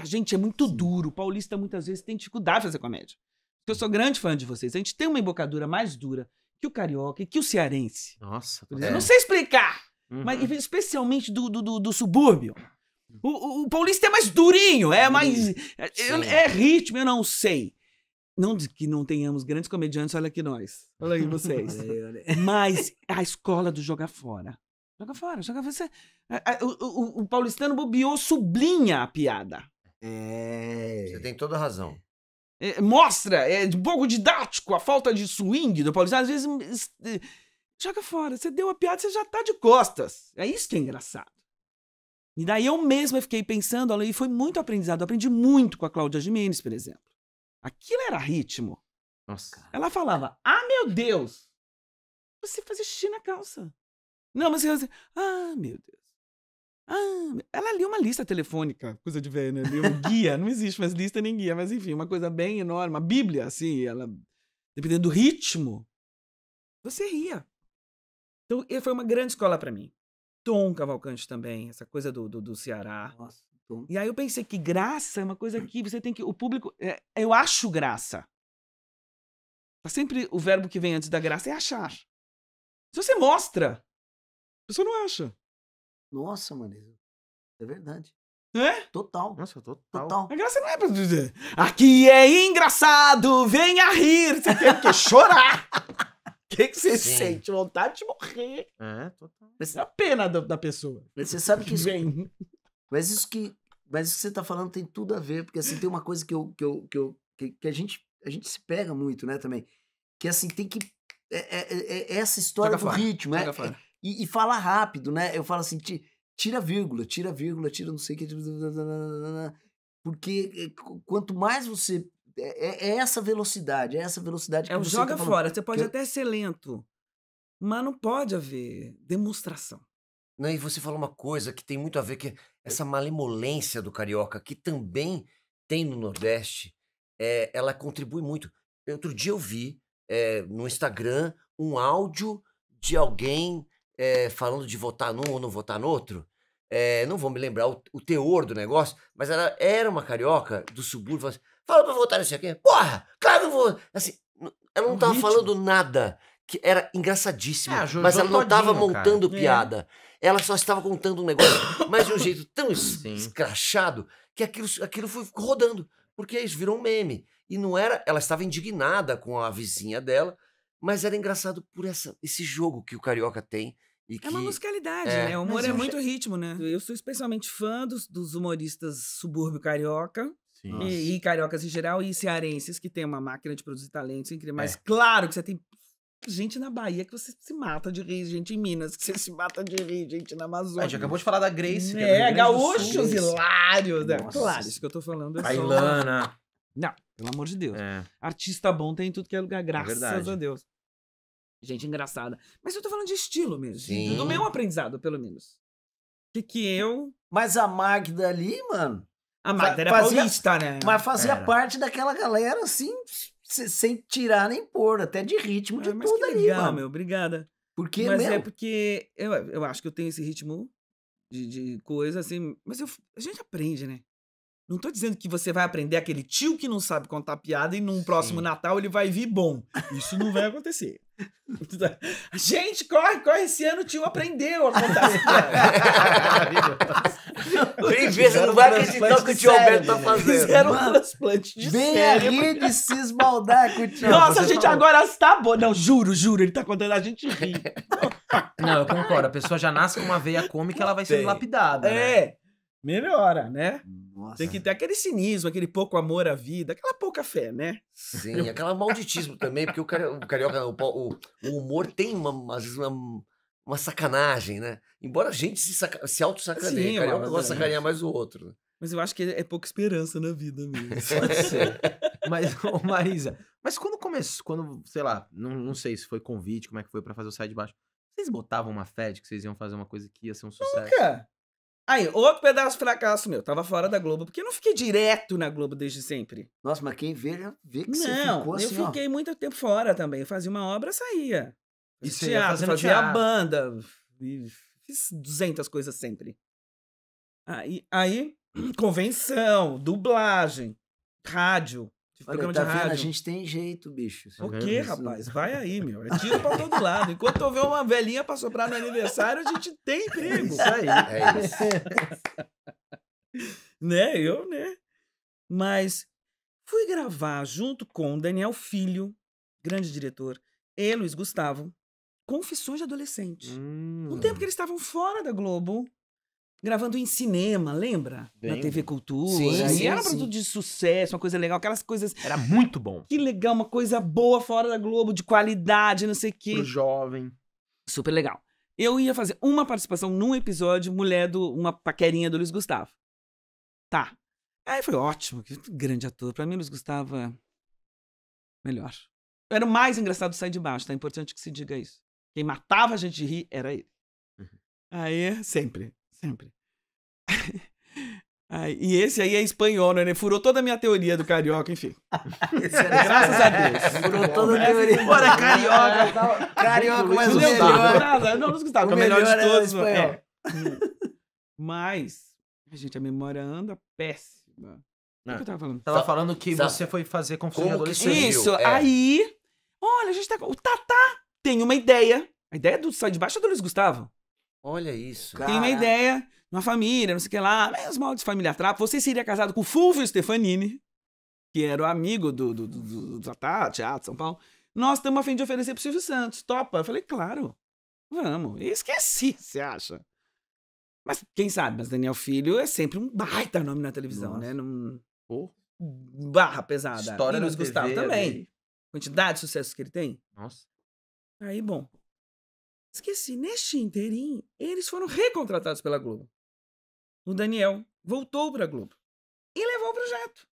A gente é muito duro. O paulista muitas vezes tem dificuldade de fazer comédia. Eu sou grande fã de vocês. A gente tem uma embocadura mais dura que o carioca e que o cearense. Nossa. É. Não sei explicar, uhum. mas especialmente do, do, do, do subúrbio. O, o, o, paulista é mais durinho, é mais. É, é, ritmo, eu não sei. Não que não tenhamos grandes comediantes, olha aqui nós. Olha aí vocês. mas a escola do jogar fora. Joga fora, joga fora. O, o, o paulistano bobeou, sublinha a piada. É. Você tem toda a razão. É, mostra, é um pouco didático a falta de swing do Paulista às vezes é, joga fora, você deu uma piada, você já tá de costas. É isso que é engraçado. E daí eu mesma fiquei pensando, e foi muito aprendizado, eu aprendi muito com a Cláudia Jimenez, por exemplo. Aquilo era ritmo. Nossa. Ela falava, ah, meu Deus, você fazer xixi na calça. Não, mas você... Ah, meu Deus. Ah, ela lia uma lista telefônica, coisa de ver né? Lia um guia, não existe mais lista nem guia, mas enfim, uma coisa bem enorme, uma bíblia, assim, ela, dependendo do ritmo, você ria. Então, foi uma grande escola para mim. Tom Cavalcante também, essa coisa do, do, do Ceará. Nossa, Tom. E aí eu pensei que graça é uma coisa que você tem que. O público. É, eu acho graça. Tá sempre o verbo que vem antes da graça é achar. Se você mostra, a pessoa não acha. Nossa, mano, é verdade. É? Total. Nossa, total. total. A graça não é pra dizer. Aqui é engraçado, venha rir. Você tem que chorar. O [laughs] que, que você Sim. sente? Vontade de morrer. É, total. Mas, é a pena da, da pessoa. Mas você sabe que isso. Vem. Mas isso que. Mas isso que você tá falando tem tudo a ver, porque assim, tem uma coisa que eu. que, eu, que, eu, que, que a, gente, a gente se pega muito, né, também. Que assim, tem que. É, é, é, é essa história Joga do fora. ritmo. Joga é, é, fora. é e, e fala rápido, né? Eu falo assim, tira vírgula, tira vírgula, tira não sei o que. Porque eh, quanto mais você. É, é, é essa velocidade, é essa velocidade é que é, você tá joga tá fora. Você pode que... até ser lento, mas não pode haver demonstração. Não, e você falou uma coisa que tem muito a ver que é essa malemolência do carioca, que também tem no Nordeste, é, ela contribui muito. Outro dia eu vi é, no Instagram um áudio de alguém é, falando de votar num ou não votar no outro. É, não vou me lembrar o, o, teor do negócio, mas ela era uma carioca do subúrbio. Assim, Fala pra votar nesse aqui. Porra, claro que eu vou. Assim, ela não um tava ritmo. falando nada. que Era engraçadíssimo. É, mas ela não tava montando cara. Né? piada. É. Ela só estava contando um negócio, mas de um jeito tão es Sim. escrachado que aquilo, aquilo foi rodando. Porque isso virou um meme. E não era. Ela estava indignada com a vizinha dela mas era engraçado por essa, esse jogo que o carioca tem. E é uma musicalidade, é, né? O humor é muito ritmo, né? Eu sou especialmente fã dos, dos humoristas subúrbio carioca. E, e, cariocas em geral, e cearenses, que tem uma máquina de produzir talentos incrível. Mas é. claro que você tem gente na Bahia que você se mata de rir, gente em Minas que você se mata de rir, gente na Amazônia. A gente acabou de falar da Grace. É, é gaúchos hilários. Né? Claro, isso que eu tô falando. É Bailana. Só... Não, pelo amor de Deus. É. Artista bom tem em tudo que é lugar, é graças é a Deus. Gente engraçada. Mas eu tô falando de estilo mesmo. Sim. Do é meu aprendizado, pelo menos. Que que eu. Mas a Magda ali, mano. A Magda era fazia, paulista, né? Mas fazia era. parte daquela galera, assim, sem tirar nem pôr, até de ritmo de ah, mas tudo que legal, ali, mano. meu, obrigada. Porque Mas é porque eu, eu acho que eu tenho esse ritmo de, de coisa, assim. Mas eu, a gente aprende, né? Não tô dizendo que você vai aprender aquele tio que não sabe contar piada e num próximo Natal ele vai vir bom. Isso não vai acontecer. [laughs] Gente, corre, corre. Esse ano o tio aprendeu a contar [laughs] piada. Tem vezes não vai acreditar que o tio Alberto tá né? fazendo. Fizeram um transplante de Vem cérebro. aí de se com o tio. Nossa, a gente falou. agora está boa. Não, juro, juro. Ele tá contando a gente rir. Não, eu concordo. A pessoa já nasce com uma veia cômica ela vai sendo lapidada. É. Né? melhora, né? Nossa. Tem que ter aquele cinismo, aquele pouco amor à vida, aquela pouca fé, né? Sim, Eu... aquela malditismo também, porque o, o carioca, o, o, o, humor tem uma, às vezes uma, uma sacanagem, né? Embora a gente se, saca, se auto-sacaneie, o carioca gosta de sacanear mais o outro. Né? Mas eu acho que é pouca esperança na vida mesmo. [laughs] Pode ser. Mas, ô Marisa, mas quando começou, quando, sei lá, não, não sei se foi convite, como é que foi para fazer o site de baixo, vocês botavam uma fé de que vocês iam fazer uma coisa que ia ser um sucesso? Nunca! Aí, outro pedaço fracasso meu. Tava fora da Globo, porque eu não fiquei direto na Globo desde sempre. Nossa, mas quem vê, né, vê que não, você ficou assim, eu fiquei ó. muito tempo fora também. Eu fazia uma obra, saía. E você teatro, fazia teatro. banda. Fiz 200 coisas sempre. Aí, aí, [clears throat] convenção, dublagem, rádio. Olha, tá vendo? A gente tem jeito, bicho. O que, rapaz? Vai aí, meu. É Tira pra todo lado. Enquanto eu ver uma velhinha pra soprar no aniversário, a gente tem emprego. É isso aí. É [laughs] isso. né? Eu, né? Mas fui gravar junto com Daniel Filho, grande diretor, e Luiz Gustavo, Confissões de Adolescente. Hum. Um tempo que eles estavam fora da Globo gravando em cinema, lembra? Bem, Na TV Cultura. Sim, sim, e era um produto de sucesso, uma coisa legal, aquelas coisas. Era muito bom. Que legal, uma coisa boa fora da Globo, de qualidade, não sei o quê. Pro jovem. Super legal. Eu ia fazer uma participação num episódio, mulher do. Uma paquerinha do Luiz Gustavo. Tá. Aí foi ótimo, que grande ator. Pra mim, Luiz Gustavo é. Melhor. Era o mais engraçado sair de baixo, tá? É importante que se diga isso. Quem matava a gente de rir era ele. Uhum. Aí, sempre. Sempre. [laughs] Ai, e esse aí é espanhol, né, né? Furou toda a minha teoria do carioca, enfim. [laughs] É Graças a Deus. Furou toda a teoria. Bora, carioca! É, tá, carioca, mas o melhor. Nada, não, não escutava. É o melhor de todos. Né? É. Mas, gente, a memória anda péssima. Não. O ah. que eu tava falando? Tava falando que você foi fazer com de adolescente. Isso, aí. Olha, a gente tá. O Tatá tem uma ideia. A ideia do Sai de Baixo é do Luiz Gustavo. Olha isso. Tem uma ideia, uma família, não sei o que lá, mal moldes família trapo. Tá? Você seria casado com Fulvio Stefanini, que era o amigo do, do, do, do Teatro São Paulo. Nós estamos a fim de oferecer para o Silvio Santos. Topa? Eu falei, claro, vamos. E esqueci, [laughs] você acha? Mas quem sabe, mas Daniel Filho é sempre um baita nome na televisão, né? Nossa. né? Num... Barra pesada. História e Luiz Gustavo TV, também. Quantidade de sucessos que ele tem. Nossa. Aí, bom, Esqueci, assim, neste inteirinho, eles foram recontratados pela Globo. O Daniel voltou para a Globo e levou o projeto,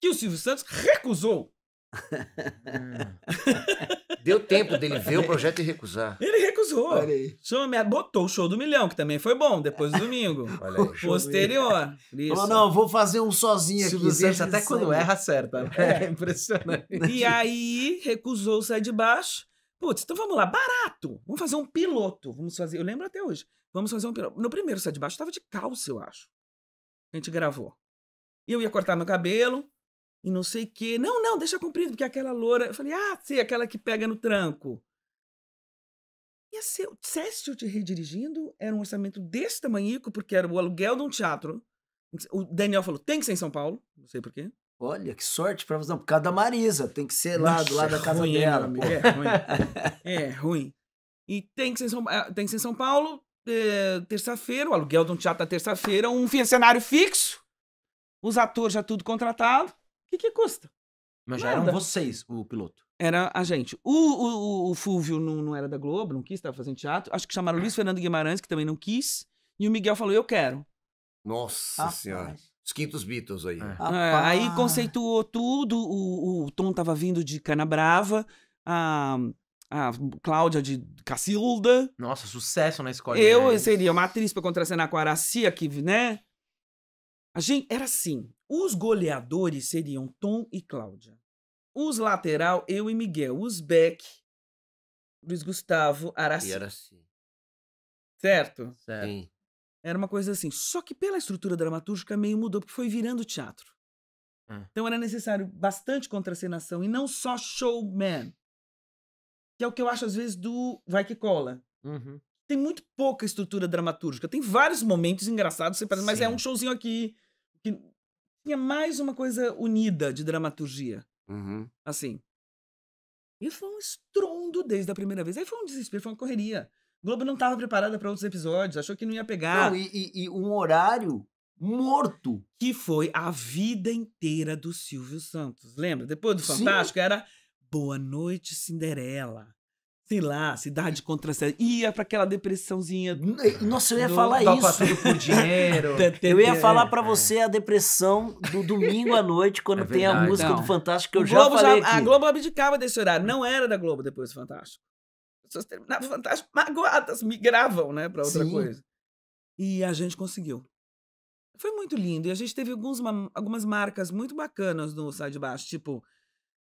que o Silvio Santos recusou. [laughs] Deu tempo dele ver o projeto e recusar. Ele recusou. Chama, botou o show do milhão, que também foi bom, depois do domingo. [laughs] Posterior. Falou, não, vou fazer um sozinho aqui. Santos, até quando erra, acerta. É. [laughs] é impressionante. E aí, recusou sair de baixo. Putz, então vamos lá, barato. Vamos fazer um piloto. Vamos fazer, eu lembro até hoje. Vamos fazer um piloto. No primeiro set de baixo tava de calça, eu acho. A gente gravou. E eu ia cortar meu cabelo e não sei o quê. Não, não, deixa comprido, porque aquela loura. Eu falei, ah, sei, aquela que pega no tranco. Ia ser o Cécio te redirigindo, era um orçamento desse tamanhico, porque era o aluguel de um teatro. O Daniel falou, tem que ser em São Paulo, não sei porquê. Olha, que sorte para você. Não, por causa da Marisa, tem que ser lá Nossa, do lado da casa ruim, dela. é ruim. Né, é, é, é ruim. E tem que ser em São, tem que ser São Paulo, é, terça-feira, o aluguel de um teatro da terça-feira, um cenário fixo, os atores já tudo contratado. O que, que custa? Mas já Nada. eram vocês, o piloto. Era a gente. O, o, o não, não era da Globo, não quis, estava fazendo teatro. Acho que chamaram o Luiz Fernando Guimarães, que também não quis. E o Miguel falou: Eu quero. Nossa ah, Senhora. Mas... Os quintos Beatles aí. Né? É. é. aí conceituou tudo, o, o Tom tava vindo de Canabrava, a, a Cláudia de Cacilda. Nossa, sucesso na escola. Eu né? seria uma atriz pra contracenar com a Aracia, que, né? A gente, era assim, os goleadores seriam Tom e Cláudia. Os lateral, eu e Miguel. Os Beck, Luiz Gustavo, Araci. E Araci. Certo? Certo. Sim. Era uma coisa assim. Só que pela estrutura dramatúrgica meio mudou, porque foi virando teatro. Hum. Então era necessário bastante contracenação e não só showman. Que é o que eu acho, às vezes, do Vai Que Cola. Uhum. Tem muito pouca estrutura dramatúrgica. Tem vários momentos engraçados, você mas é um showzinho aqui. Que tinha mais uma coisa unida de dramaturgia. Uhum. Assim. E foi um estrondo desde a primeira vez. Aí foi um desespero, foi uma correria. Globo não estava preparada para outros episódios, achou que não ia pegar. Não, e, e, e, um horário morto. Que foi a vida inteira do Silvio Santos. Lembra? Depois do Fantástico Sim. era Boa Noite Cinderela. Sei lá, cidade contra cidade. Ia para aquela depressãozinha. Nossa, eu ia do, falar isso. por dinheiro. [laughs] eu ia falar é. para você a depressão do domingo à noite, quando é tem a música do Fantástico, que eu já falei. Já, a Globo abdicava desse horário. Não era da Globo depois do Fantástico pessoas terminavam Fantástico magoadas, migravam, né, para outra Sim. coisa. E a gente conseguiu. Foi muito lindo. E a gente teve alguns, algumas marcas muito bacanas no Sai de Baixo, tipo,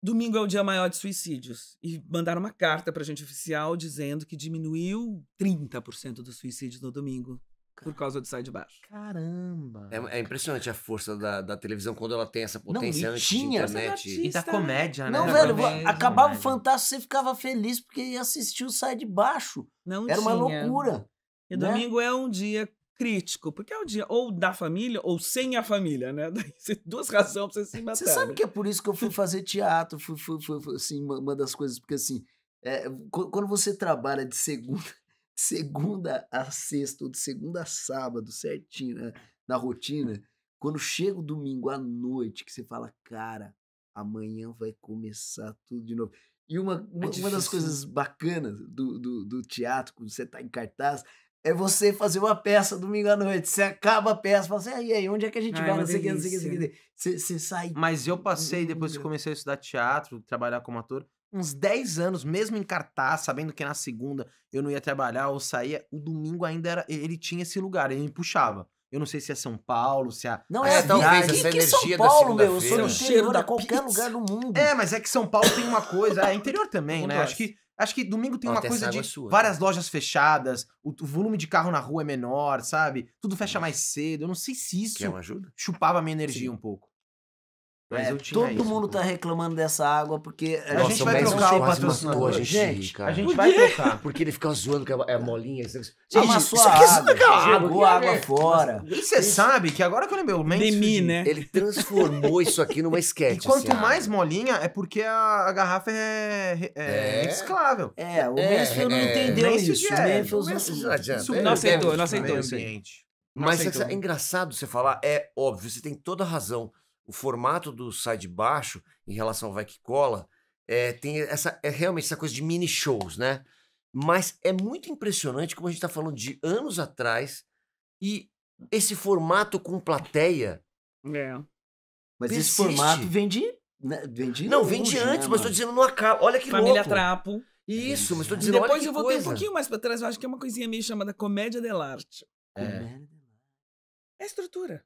domingo é o dia maior de suicídios. E mandaram uma carta para a gente oficial dizendo que diminuiu 30% dos suicídios no domingo por causa do sai de baixo. Caramba! É, é impressionante a força da, da, televisão quando ela tem essa potência não, e tinha, de internet. Artista, e da comédia, né? Não, velho, comédia, acabava comédia. o né? Fantástico, você ficava feliz porque assistir o Sai de Baixo. Não Era tinha. uma loucura. E né? domingo é um dia crítico, porque é o dia ou da família ou sem a família, né? [laughs] Duas razões pra você se matar. Você sabe né? que é por isso que eu fui fazer teatro, fui, assim, uma das coisas, porque assim, é, quando você trabalha de segunda segunda a sexta, ou de segunda a sábado, certinho, né? na rotina. Quando chega o domingo à noite, que você fala, cara, amanhã vai começar tudo de novo. E uma, uma, é uma das né? coisas bacanas do, do, do teatro, quando você está em cartaz, é você fazer uma peça domingo à noite. Você acaba a peça, fala assim, ah, e aí, onde é que a gente ah, é vai? Você sai. Mas eu passei, depois que comecei a estudar teatro, trabalhar como ator, uns 10 anos, mesmo em cartaz, sabendo que na segunda eu não ia trabalhar ou saía, o domingo ainda era, ele tinha esse lugar, ele me puxava. Eu não sei se é São Paulo, se é. Não, é, é talvez essa energia da São Paulo, da meu, eu sou no cheiro da qualquer pizza. lugar do mundo. É, mas é que São Paulo tem uma coisa, é interior também, né? Acho que Acho que domingo tem Ó, uma coisa de sua, várias né? lojas fechadas, o, o, volume de carro na rua é menor, sabe? Tudo fecha mais cedo. Eu não sei se isso Quer uma ajuda? chupava a minha energia Sim. um pouco. Mas é, eu tinha todo isso, mundo tá reclamando dessa água porque a gente vai trocar o patrocinador. Assim, a gente, gente, cara. a gente vai trocar. Porque ele fica zoando que é, é molinha. Gente, Amassou isso aqui, água, isso água, jogou água, água é fora. E você sabe que agora que eu lembro o Mendes... Demi, né? Ele transformou isso aqui numa esquete. E quanto assim, mais molinha, é porque a, a garrafa é, é, é reciclável. É, o é, Mansfield não entendeu é, isso. É, o Mansfield não é, adianta. Não aceitou, não aceitou. Mas é engraçado você falar, é óbvio, você tem toda a razão o formato do Sai de Baixo em relação ao Vai Que Cola é, tem essa, é realmente essa coisa de mini shows, né? Mas é muito impressionante como a gente está falando de anos atrás e esse formato com plateia. É. Mas persiste. esse formato vem de. Né, vem de não, longe, vem de né, antes, né, mas estou dizendo não acaba. Olha que Família louco. Trapo. Isso, mas estou dizendo Depois olha que eu vou coisa. ter um pouquinho mais para trás, eu acho que é uma coisinha meio chamada comédia dell'arte. É. É, é estrutura.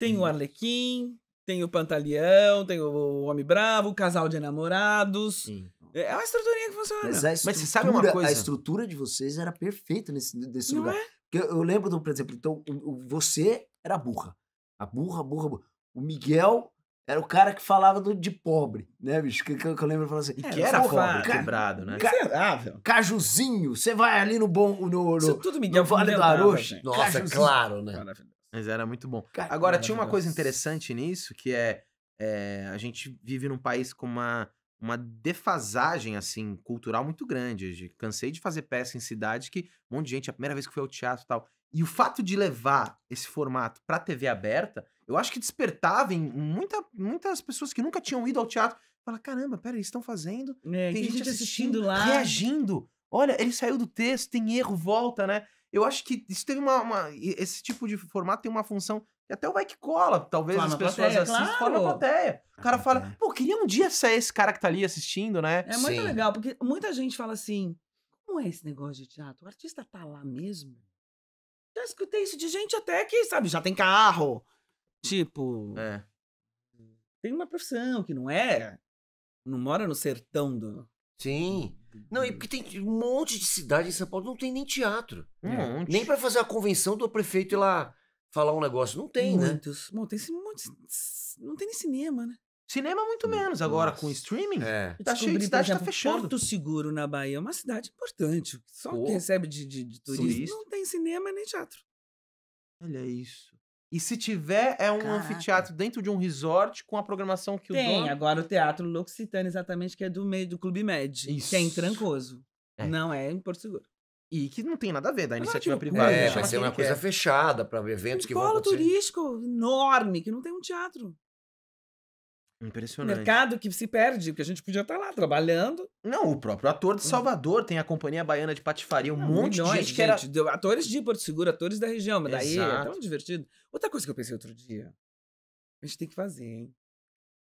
Tem o uhum. Arlequim, tem o Pantaleão, tem o Homem Bravo, o Casal de Namorados. Sim. É, é uma estruturinha que funciona. Mas, Mas, você sabe uma coisa? A estrutura de vocês era perfeita nesse, nesse Não lugar. É? Porque eu, lembro, do, por exemplo, então, o, o, você era a burra. A burra, a burra, a burra. O Miguel era o cara que falava do, de pobre, né, bicho? Que, que, que eu lembro falando assim. E que é, era, era pobre, ca, quebrado, né? Ca, Cajuzinho, você vai ali no bom. No, no, Isso tudo Miguel no Vale do Aroche. Nossa, é Cajuzinho. claro, né? Maravilha. Mas era muito bom. Cara, Agora, tinha uma coisa interessante nisso, que é, é, a gente vive num país com uma, uma defasagem, assim, cultural muito grande. Eu cansei de fazer peça em cidade que um monte de gente, a primeira vez que foi ao teatro e tal. E o fato de levar esse formato pra TV aberta, eu acho que despertava em muita, muitas pessoas que nunca tinham ido ao teatro. Fala, caramba, pera, eles estão fazendo. É, tem, gente, gente assistindo, assistindo lá. Reagindo. Olha, ele saiu do texto, tem erro, volta, né? Eu acho que isso teve uma, uma, Esse tipo de formato tem uma função. E até o vai que cola, talvez as pessoas plateia, assistam claro. na plateia. O cara fala, pô, queria um dia ser esse cara que tá ali assistindo, né? É muito Sim. legal, porque muita gente fala assim: como é esse negócio de teatro? O artista tá lá mesmo? Já escutei isso de gente até que, sabe, já tem carro. Tipo. É. Tem uma profissão que não é. Não mora no sertão do. Sim. Não, e porque tem um monte de cidade em São Paulo não tem nem teatro. Um é. monte. Nem para fazer a convenção do prefeito ir lá falar um negócio. Não tem, né? Muitos. né? Bom, tem esse monte. Não tem nem cinema, né? Cinema muito hum, menos. Agora, com streaming, é. tá cheio de cidade tá fechando. Porto Seguro, na Bahia, é uma cidade importante. Só que recebe de, de, de turismo. Não tem cinema nem teatro. Olha isso. E se tiver, é um Caraca. anfiteatro dentro de um resort com a programação que Tem, o dono... agora o Teatro L'Occitane, exatamente, que é do meio do Clube Med, Isso. que é em Trancoso. É. Não é em Porto Seguro. E que não tem nada a ver da iniciativa privada. É, né? vai ser uma coisa fechada para eventos um que vão acontecer. Um polo turístico enorme, que não tem um teatro. Impressionante. Mercado que se perde, porque a gente podia estar lá trabalhando. Não, o próprio ator de uhum. Salvador tem a Companhia Baiana de Patifaria, um monte milhões, de gente. Que era... Gente, atores de Porto Seguro, atores da região, mas daí Exato. é tão divertido. Outra coisa que eu pensei outro dia, a gente tem que fazer, hein?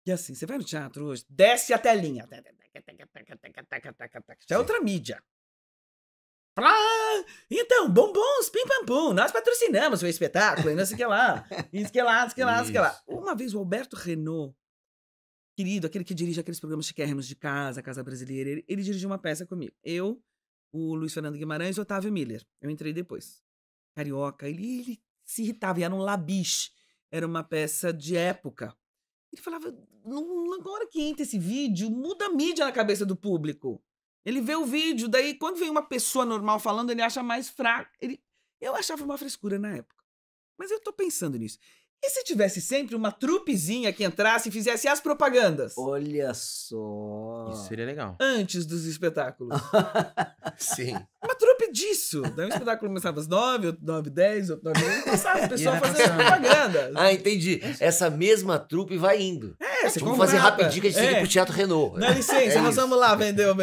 E é assim, você vai no teatro hoje, desce a telinha. Já é outra mídia. Ah, então, bombons, pim pam pum, nós patrocinamos o espetáculo e não sei o que lá. Isso que lá, isso que lá, isso que lá. [laughs] Uma vez o Alberto Renault querido, aquele que dirige aqueles programas chiquérrimos de casa, Casa Brasileira, ele, ele dirigiu uma peça comigo. Eu, o Luiz Fernando Guimarães e o Otávio Miller. Eu entrei depois. Carioca, ele, ele se irritava, e era um labiche, era uma peça de época. Ele falava, agora que entra esse vídeo, muda a mídia na cabeça do público. Ele vê o vídeo, daí quando vem uma pessoa normal falando, ele acha mais fraco. Ele... Eu achava uma frescura na época. Mas eu tô pensando nisso. E se tivesse sempre uma trupezinha que entrasse e fizesse as propagandas? Olha só. Isso seria legal. Antes dos espetáculos. [laughs] Sim. Uma trupe disso. Daí um espetáculo começava às nove, outro nove, nove outro nove, 11. Passava [laughs] o pessoal fazendo propagandas. Ah, entendi. Essa mesma trupe vai indo. É, você Vamos fazer rapidinho que a gente é. tem que ir pro Teatro Renault. Dá licença, é nós isso. vamos lá vender o...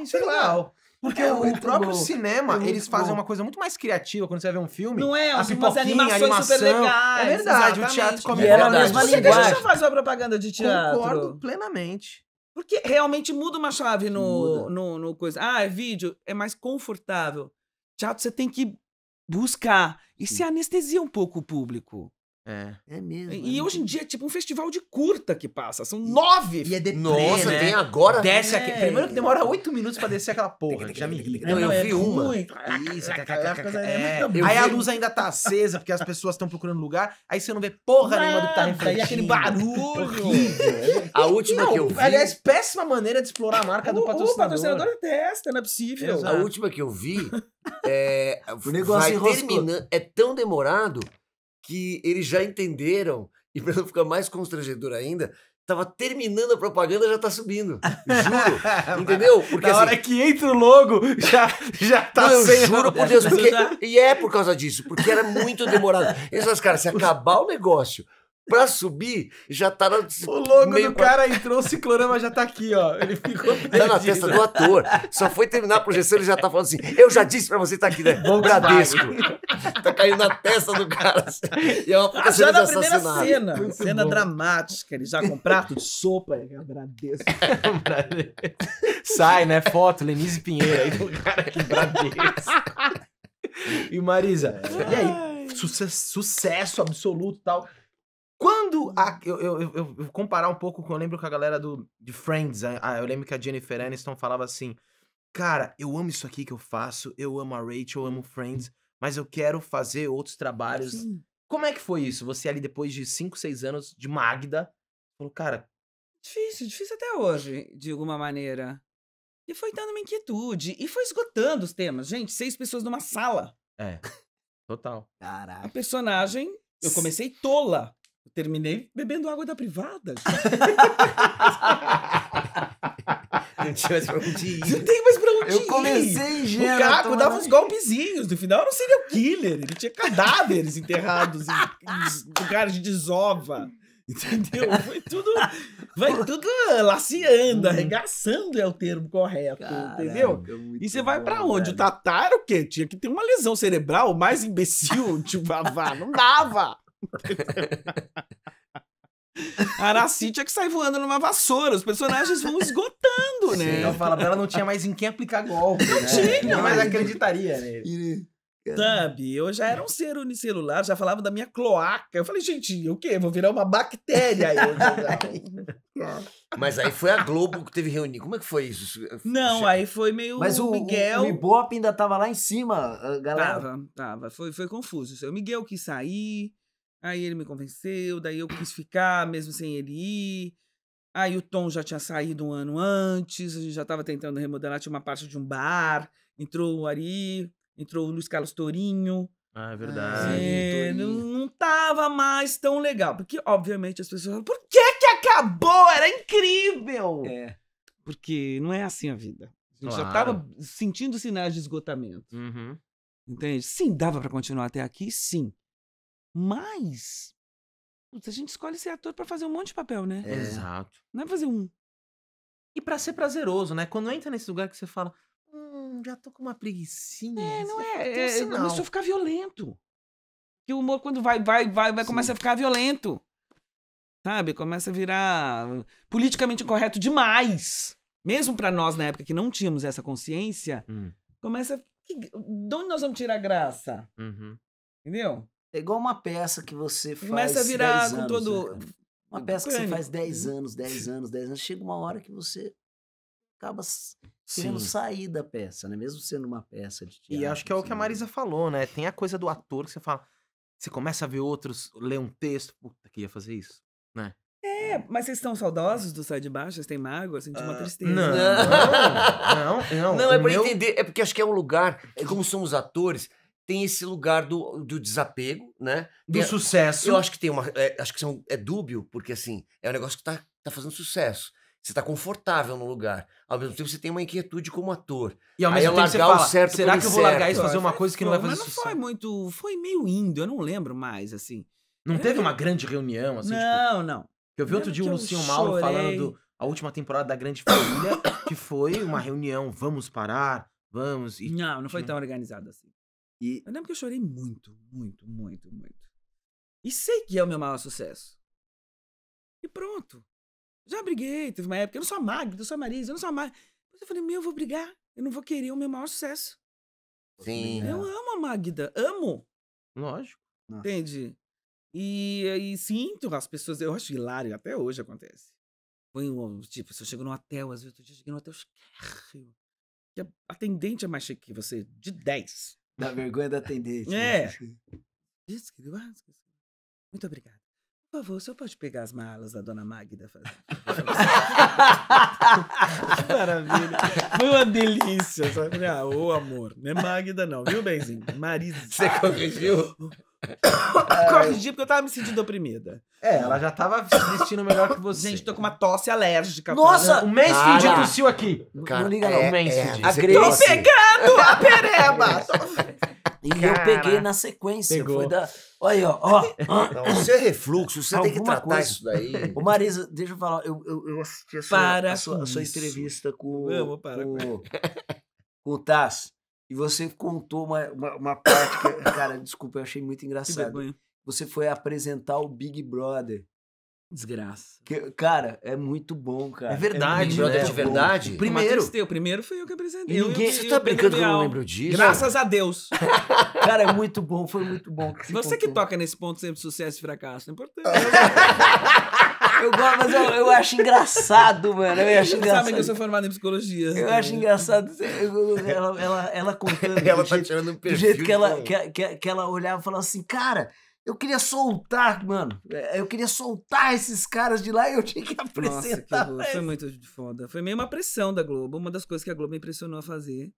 Isso lá. legal. Porque é o próprio bom. cinema, é eles fazem bom. uma coisa muito mais criativa quando você vê um filme. Não é? As animações animação, super legais. É verdade, exatamente. o teatro começa. é a mesma Por que a gente não faz uma propaganda de teatro? Concordo plenamente. Porque realmente muda uma chave no, no, no, coisa. Ah, é vídeo, é mais confortável. Teatro você tem que buscar. E Sim. se anestesia um pouco o público. É. É mesmo. E, é hoje em dia é tipo um festival de curta que passa. São nove. E é deprê, Nossa, né? tem né? agora. Desce é. aqui. Primeiro que demora oito minutos pra descer aquela porra. já me irrita. Não, eu é vi uma. Isso, é é. Aí a luz ainda tá acesa porque as pessoas estão procurando lugar. Aí você não vê porra nenhuma do que tá refletindo. Aí aquele barulho. a última que eu vi. Aliás, péssima maneira de explorar a marca do patrocinador. O patrocinador testa, não é possível. A última que eu vi. É, [laughs] o negócio vai terminando. É tão demorado que eles já entenderam, e para não ficar mais constrangedor ainda, tava terminando a propaganda, já tá subindo. Juro. [laughs] entendeu? Porque, Na assim, hora que entra o logo, [laughs] já, já tá não, Eu juro por Deus. Porque, [laughs] e é por causa disso, porque era muito demorado. Esses assim, caras, se acabar o negócio Pra subir, já tá na. O logo meio do cara entrou, o ciclorama já tá aqui, ó. Ele ficou. Perdido. Tá na festa do ator. Só foi terminar a projeção, ele já tá falando assim: eu já disse pra você tá aqui, né? Bom Bradesco. tá caindo na testa do cara. E é uma ah, já na primeira cena. Muito cena bom. dramática. Ele já com prato de sopa. É [laughs] Bradesco. Sai, né? Foto, Lenise Pinheiro. Aí do cara que Bradesco. E Marisa. E aí? Sucesso, sucesso absoluto e tal. Quando a, eu, eu, eu, eu, comparar um pouco com, eu lembro com a galera do, de Friends, a, né, a, ah, eu lembro que a Jennifer Aniston falava assim, cara, eu amo isso aqui que eu faço, eu amo a Rachel, eu amo Friends, mas eu quero fazer outros trabalhos. Sim. Como é que foi isso? Você ali depois de 5, 6 anos de Magda, falou, cara... Difícil, difícil até hoje, de alguma maneira. E foi dando uma inquietude, e foi esgotando os temas. Gente, seis pessoas numa sala. É, total. Caraca. A personagem, eu comecei tola. Eu terminei bebendo água da privada. Não tinha mais pra onde ir. Não tem mais pra onde eu ir. Eu comecei gente. O Caco dava uns golpezinhos. No final era um serial killer. Ele tinha cadáveres enterrados em lugares de desova. Entendeu? Foi tudo. Vai tudo laciando, hum. arregaçando é o termo correto. entendeu? E você vai para onde? Velho. O Tatar o quê? Tinha que ter uma lesão cerebral, mais imbecil, tipo, vá, não dava. Araci tinha é que sair voando numa vassoura. Os personagens vão esgotando, né? Sim, eu fala, ela não tinha mais em quem aplicar golpe. Não né? tinha, mas acreditaria nele. Sabe, eu já era um ser unicelular, já falava da minha cloaca. Eu falei, gente, o quê? Vou virar uma bactéria. [laughs] Mas aí foi a Globo que teve reunir. Como é que foi isso? Não, aí foi meio Mas o Miguel. O, o Ibope ainda tava lá em cima, galera. Tava, tava. Foi, foi confuso. O Miguel quis sair. Aí ele me convenceu, daí eu quis ficar mesmo sem ele ir. Aí o Tom já tinha saído um ano antes, a gente já estava tentando remodelar, tinha uma parte de um bar, entrou o Ari, entrou o Luiz Carlos Torinho. Ah, é ah, verdade. É, não, não tava mais tão legal. Porque, obviamente, as pessoas falam, por que que acabou? Era incrível! É. Porque não é assim a vida. A gente claro. já tava sentindo sinais de esgotamento. Uhum. Entende? Sim, dava para continuar até aqui, sim. Mas. Putz, a gente escolhe ser ator para fazer um monte de papel, né? É. Exato. Não é fazer um. E para ser prazeroso, né? Quando entra nesse lugar que você fala, hum, já tô com uma preguicinha. É, não é, é. é, é não, ficar violento. Que o humor, quando vai, vai, vai, vai, Sim. começa a ficar violento. Sabe? Começa a virar ah, politicamente incorreto demais. Mesmo para nós, na época que não tínhamos essa consciência, hum. começa. De onde nós vamos tirar graça? Uhum. Entendeu? É igual uma peça que você faz. Começa a virar anos, com né, todo. Né, uma peça que você faz 10 né? anos, 10 anos, 10 anos. Chega uma hora que você acaba querendo Sim. sair da peça, né? Mesmo sendo uma peça de teatro. E acho que é o que a assim, né? Marisa falou, né? Tem a coisa do ator que você fala. Você começa a ver outros, ler um texto. Puta, que ia fazer isso, né? É, é. mas vocês estão saudosos do Sai de Baixo? Vocês têm mágoa? Senti assim, uma ah, tristeza. Não, não, não. Não, não é pra meu... entender. É porque acho que é um lugar... É como somos atores tem esse lugar do, do desapego, né? Do tem, sucesso. Eu acho que tem uma. É, acho que são, é, é dúbio, porque assim, é um negócio que tá, tá fazendo sucesso. Você tá confortável no lugar. Ao mesmo tempo, você tem uma inquietude como ator. E ao mesmo Aí é tempo, você fala, certo será que eu vou largar isso e fazer uma coisa que não, vai fazer mas não sucesso? Foi muito. Foi meio indo, eu não lembro mais, assim. Não é. teve uma grande reunião, assim? Tipo não, tipo, não. Eu vi outro dia o Lucinho Mauro falando a última temporada da Grande Família, que foi uma reunião, vamos parar, vamos. E... Não, não foi tão organizado assim. E eu lembro que eu chorei muito, muito, muito, muito. E sei que é o meu maior sucesso. E pronto. Já briguei, teve uma época, eu não sou Magda, eu sou marisa eu não sou a Magda. eu falei, meu, eu vou brigar. Eu não vou querer o meu maior sucesso. Sim. Eu amo a Magda, amo. Lógico. Entende? E, e sinto as pessoas, eu acho hilário, até hoje acontece. Foi um, tipo, se eu chego num hotel, às vezes eu cheguei num hotel chiquérrimo. Que a atendente é mais chique que você, de 10. Da vergonha da [laughs] atendente. Né? É. Isso, [laughs] assim. Muito obrigada. Por favor, o senhor pode pegar as malas da dona Magda? [laughs] Maravilha. Foi uma delícia. Sabe? Ah, ô amor. Não é Magda, não, viu, Benzinho? Marisa. Você corrigiu? [coughs] É. dia porque eu tava me sentindo oprimida. É, ela já tava vestindo melhor que você. Gente, tô com uma tosse alérgica. Nossa! O Mansfield Cara. tossiu aqui. Cara, não liga não. é, o Mansfield. é, a Tô é pegando a pereba! [laughs] E eu peguei na sequência. Pegou. Foi da. Olha aí, ó. ó. Então, você é refluxo, você tem que tratar coisa. isso daí. Ô Marisa, deixa eu falar. Eu, eu, eu assisti a sua, Para a sua, a sua entrevista com, o- com, com o Taz. E você contou uma, uma, uma parte que, [coughs] cara, desculpa, eu achei muito engraçado. Você foi apresentar o Big Brother. Desgraça. Que, cara, é muito bom, cara. É, é verdade, né? é, né? de verdade. Bom. Primeiro. O primeiro foi eu que apresentei. E ninguém, eu, você tá brincando que eu não lembro disso? Graças a Deus. [laughs] cara, é muito bom, foi muito bom. Que você, você que toca nesse ponto sempre sucesso e fracasso, não é importante. [laughs] Eu gosto, mas eu, eu acho engraçado, mano. Eu acho engraçado. Sabe que eu sou formado em psicologia. Eu né? acho engraçado ela, ela, ela contando. [laughs] ela tá jeito, tirando um perfil. Do jeito que ela, que, que, que ela olhava e falava assim, cara. Eu queria soltar, mano. É, eu queria soltar esses caras de lá e eu tinha que apresentar. Nossa, que foi muito foda. Foi meio uma pressão da Globo. Uma das coisas que a Globo me impressionou a fazer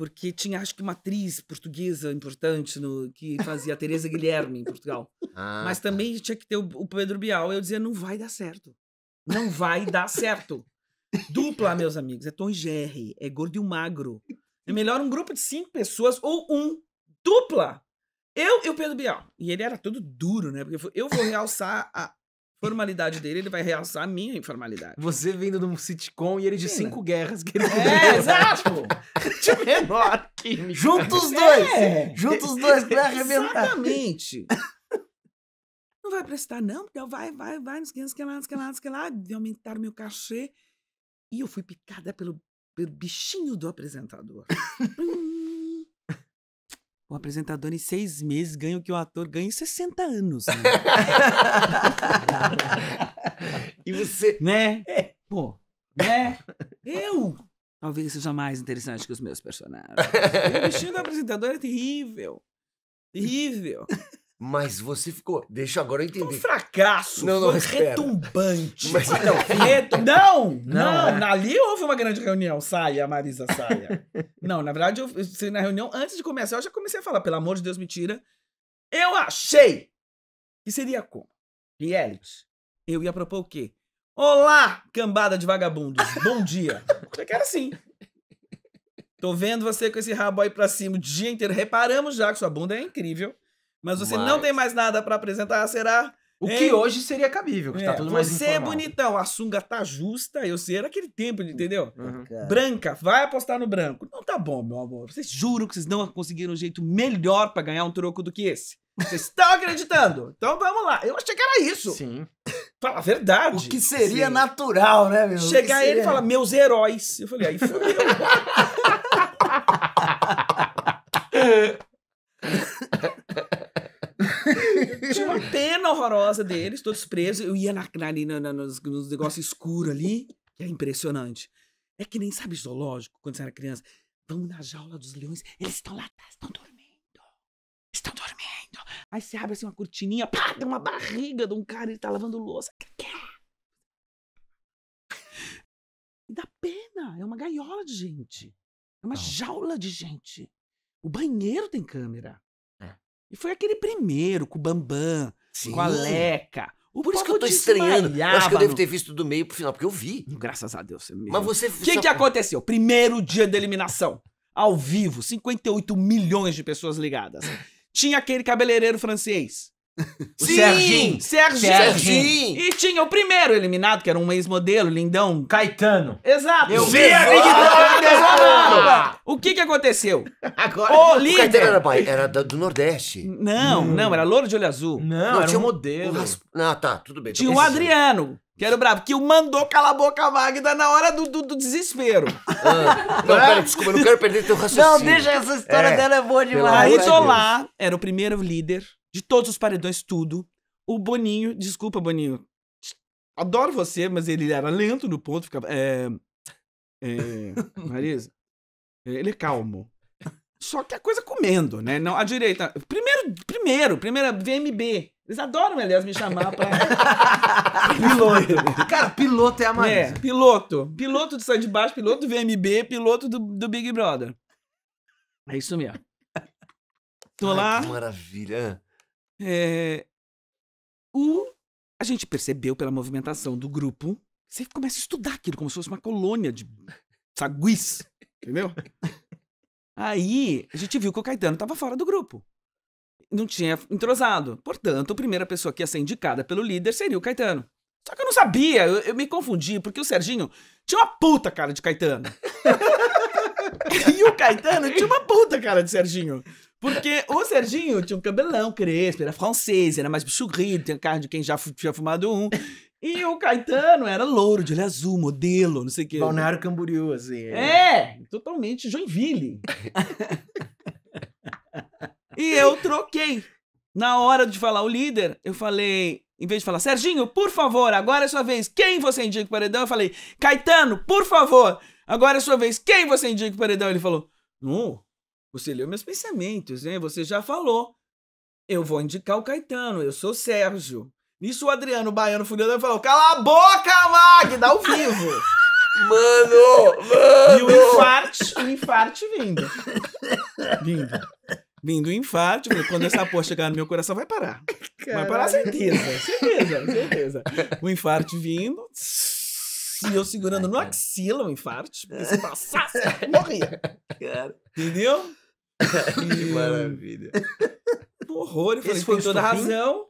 porque tinha acho que uma atriz portuguesa importante no, que fazia a Teresa Guilherme em Portugal. Ah, Mas tá. também tinha que ter o, Pedro Bial. Eu dizia, não vai dar certo. Não vai dar certo. Dupla, meus amigos, é Tom Jerry, é gordo e o magro. É melhor um grupo de cinco pessoas ou um. Dupla! Eu e o Pedro Bial. E ele era todo duro, né? Porque eu vou realçar a, formalidade dele, ele vai realçar a minha informalidade. Você vindo de um sitcom e ele de Sim, cinco né? guerras que ele É, exato! Tipo, [laughs] de menor que Juntos dois! É. Juntos dois pra arrebentar. Exatamente! [laughs] não vai prestar, não, porque vai, vai, vai, nos que lá, nos que lá, nos que lá, de aumentar o meu cachê. E eu fui picada pelo, pelo bichinho do apresentador. [laughs] O apresentador em seis meses ganha o que o ator ganha em 60 anos. Né? [laughs] e você. Né? É. Pô, né? Eu! Talvez seja mais interessante que os meus personagens. O bichinho do apresentador é terrível. Terrível. Mas você ficou. Deixa agora eu entender. Foi um fracasso. Não, não, foi espera. retumbante. Mas, não, retu... não, não, não, né? Ali houve uma grande reunião. Saia, Marisa, saia. não, na verdade, eu, na reunião, antes de começar, eu já comecei a falar: pelo amor de Deus, me tira. Eu achei que seria como? Reality. Eu ia propor o quê? Olá, cambada de vagabundos. Bom dia. [laughs] Eu quero assim. Tô vendo você com esse rabo aí pra cima o dia inteiro. Reparamos já que sua bunda é incrível. Mas você Mas... não tem mais nada para apresentar, será? O hein? que hoje seria cabível, que tá é, tá tudo mais Você é informal. é bonitão, a sunga tá justa, eu sei, era aquele tempo, entendeu? Uhum. uhum. Branca, vai apostar no branco. Não tá bom, meu amor. Vocês juram que vocês não conseguiram um jeito melhor para ganhar um troco do que esse? Vocês estão [laughs] acreditando? Então vamos lá. Eu achei que era isso. Sim. Fala a verdade. O que seria Sim. natural, né, meu? Chegar ele e falar, meus heróis. Eu falei, aí fudeu. [laughs] cena horrorosa deles, todos presos. Eu ia na, na, na, nos, nos negócios escuros ali, que é impressionante. É que nem sabe zoológico, quando você era criança. Vamos na jaula dos leões, eles estão lá atrás, estão dormindo. Estão dormindo. Aí você abre assim uma cortininha, pá, tem uma barriga de um cara, ele tá lavando louça. É? E dá pena, é uma gaiola de gente. É uma Não. jaula de gente. O banheiro tem câmera. É. E foi aquele primeiro com o Bambam, Sim. com a Leca. O Por isso que eu tô estranhando. Eu acho que eu devo ter visto do meio pro final, porque eu vi. Graças a Deus. Você é me... Mas você. O que, que aconteceu? Primeiro dia da eliminação. Ao vivo, 58 milhões de pessoas ligadas. Tinha aquele cabeleireiro francês. O Sim, Serginho. Serginho. Serginho. E tinha o primeiro eliminado, que era um ex-modelo, lindão. Caetano. Exato. Eu vi a Big O que que aconteceu? Agora, o líder... O Caetano era, pai, era do Nordeste. Não, hum. não, era louro de olho azul. Não, não era um modelo. Um rasp... Ah, tá, tudo bem. Tinha é o Adriano, que era o bravo, que o mandou calar a boca a Magda na hora do, do, do desespero. Ah, não, pera, desculpa, não quero perder teu raciocínio. Não, deixa essa história é. dela é boa demais. Aí tô lá, era o primeiro líder de todos os paredões, tudo. O Boninho, desculpa, Boninho. Adoro você, mas ele era lento no ponto, ficava. É, é, Marisa, ele é calmo. Só que a é coisa comendo, né? Não, a direita. Primeiro, primeiro, primeira VMB. Eles adoram, aliás, me chamar pra. [laughs] piloto. Cara, piloto é a é, Marisa. É, piloto. Piloto do Sai de Baixo, piloto do VMB, piloto do, do Big Brother. É isso mesmo. Tô Ai, lá. Que maravilha. É, o, a gente percebeu pela movimentação do grupo, você começa a estudar aquilo como se fosse uma colônia de saguis, entendeu? Aí a gente viu que o Caetano estava fora do grupo. Não tinha entrosado. Portanto, a primeira pessoa que ia ser indicada pelo líder seria o Caetano. Só que eu não sabia, eu, eu me confundi, porque o Serginho tinha uma puta cara de Caetano. [laughs] e o Caetano tinha uma puta cara de Serginho. Porque o Serginho tinha um cabelão crespo, era francês, era mais bichurrido, tinha carne de quem já tinha fumado um. E o Caetano era louro, de olho azul, modelo, não sei o quê. Balneário Camboriú, assim. É, é totalmente Joinville. [laughs] e eu troquei. Na hora de falar o líder, eu falei, em vez de falar, Serginho, por favor, agora é sua vez, quem você indica o paredão? Eu falei, Caetano, por favor, agora é sua vez, quem você indica o paredão? Ele falou, não, você leu meus pensamentos, hein? Né, você já falou. Eu vou indicar o Caetano, eu sou o Sérgio. Nisso o Adriano, o baiano fundador, falou: Cala a boca, Mag! Dá ao vivo! Mano! mano. E o infarte, o infarte vindo. Vindo. Vindo o infarte, quando essa porra chegar no meu coração, vai parar. Caralho. Vai parar, certeza. Certeza, certeza. O infarte vindo. E eu segurando no axila o infarte. Porque se passasse, morria. Entendeu? [laughs] que maravilha. Horror, eu falei, Esse foi tem toda razão.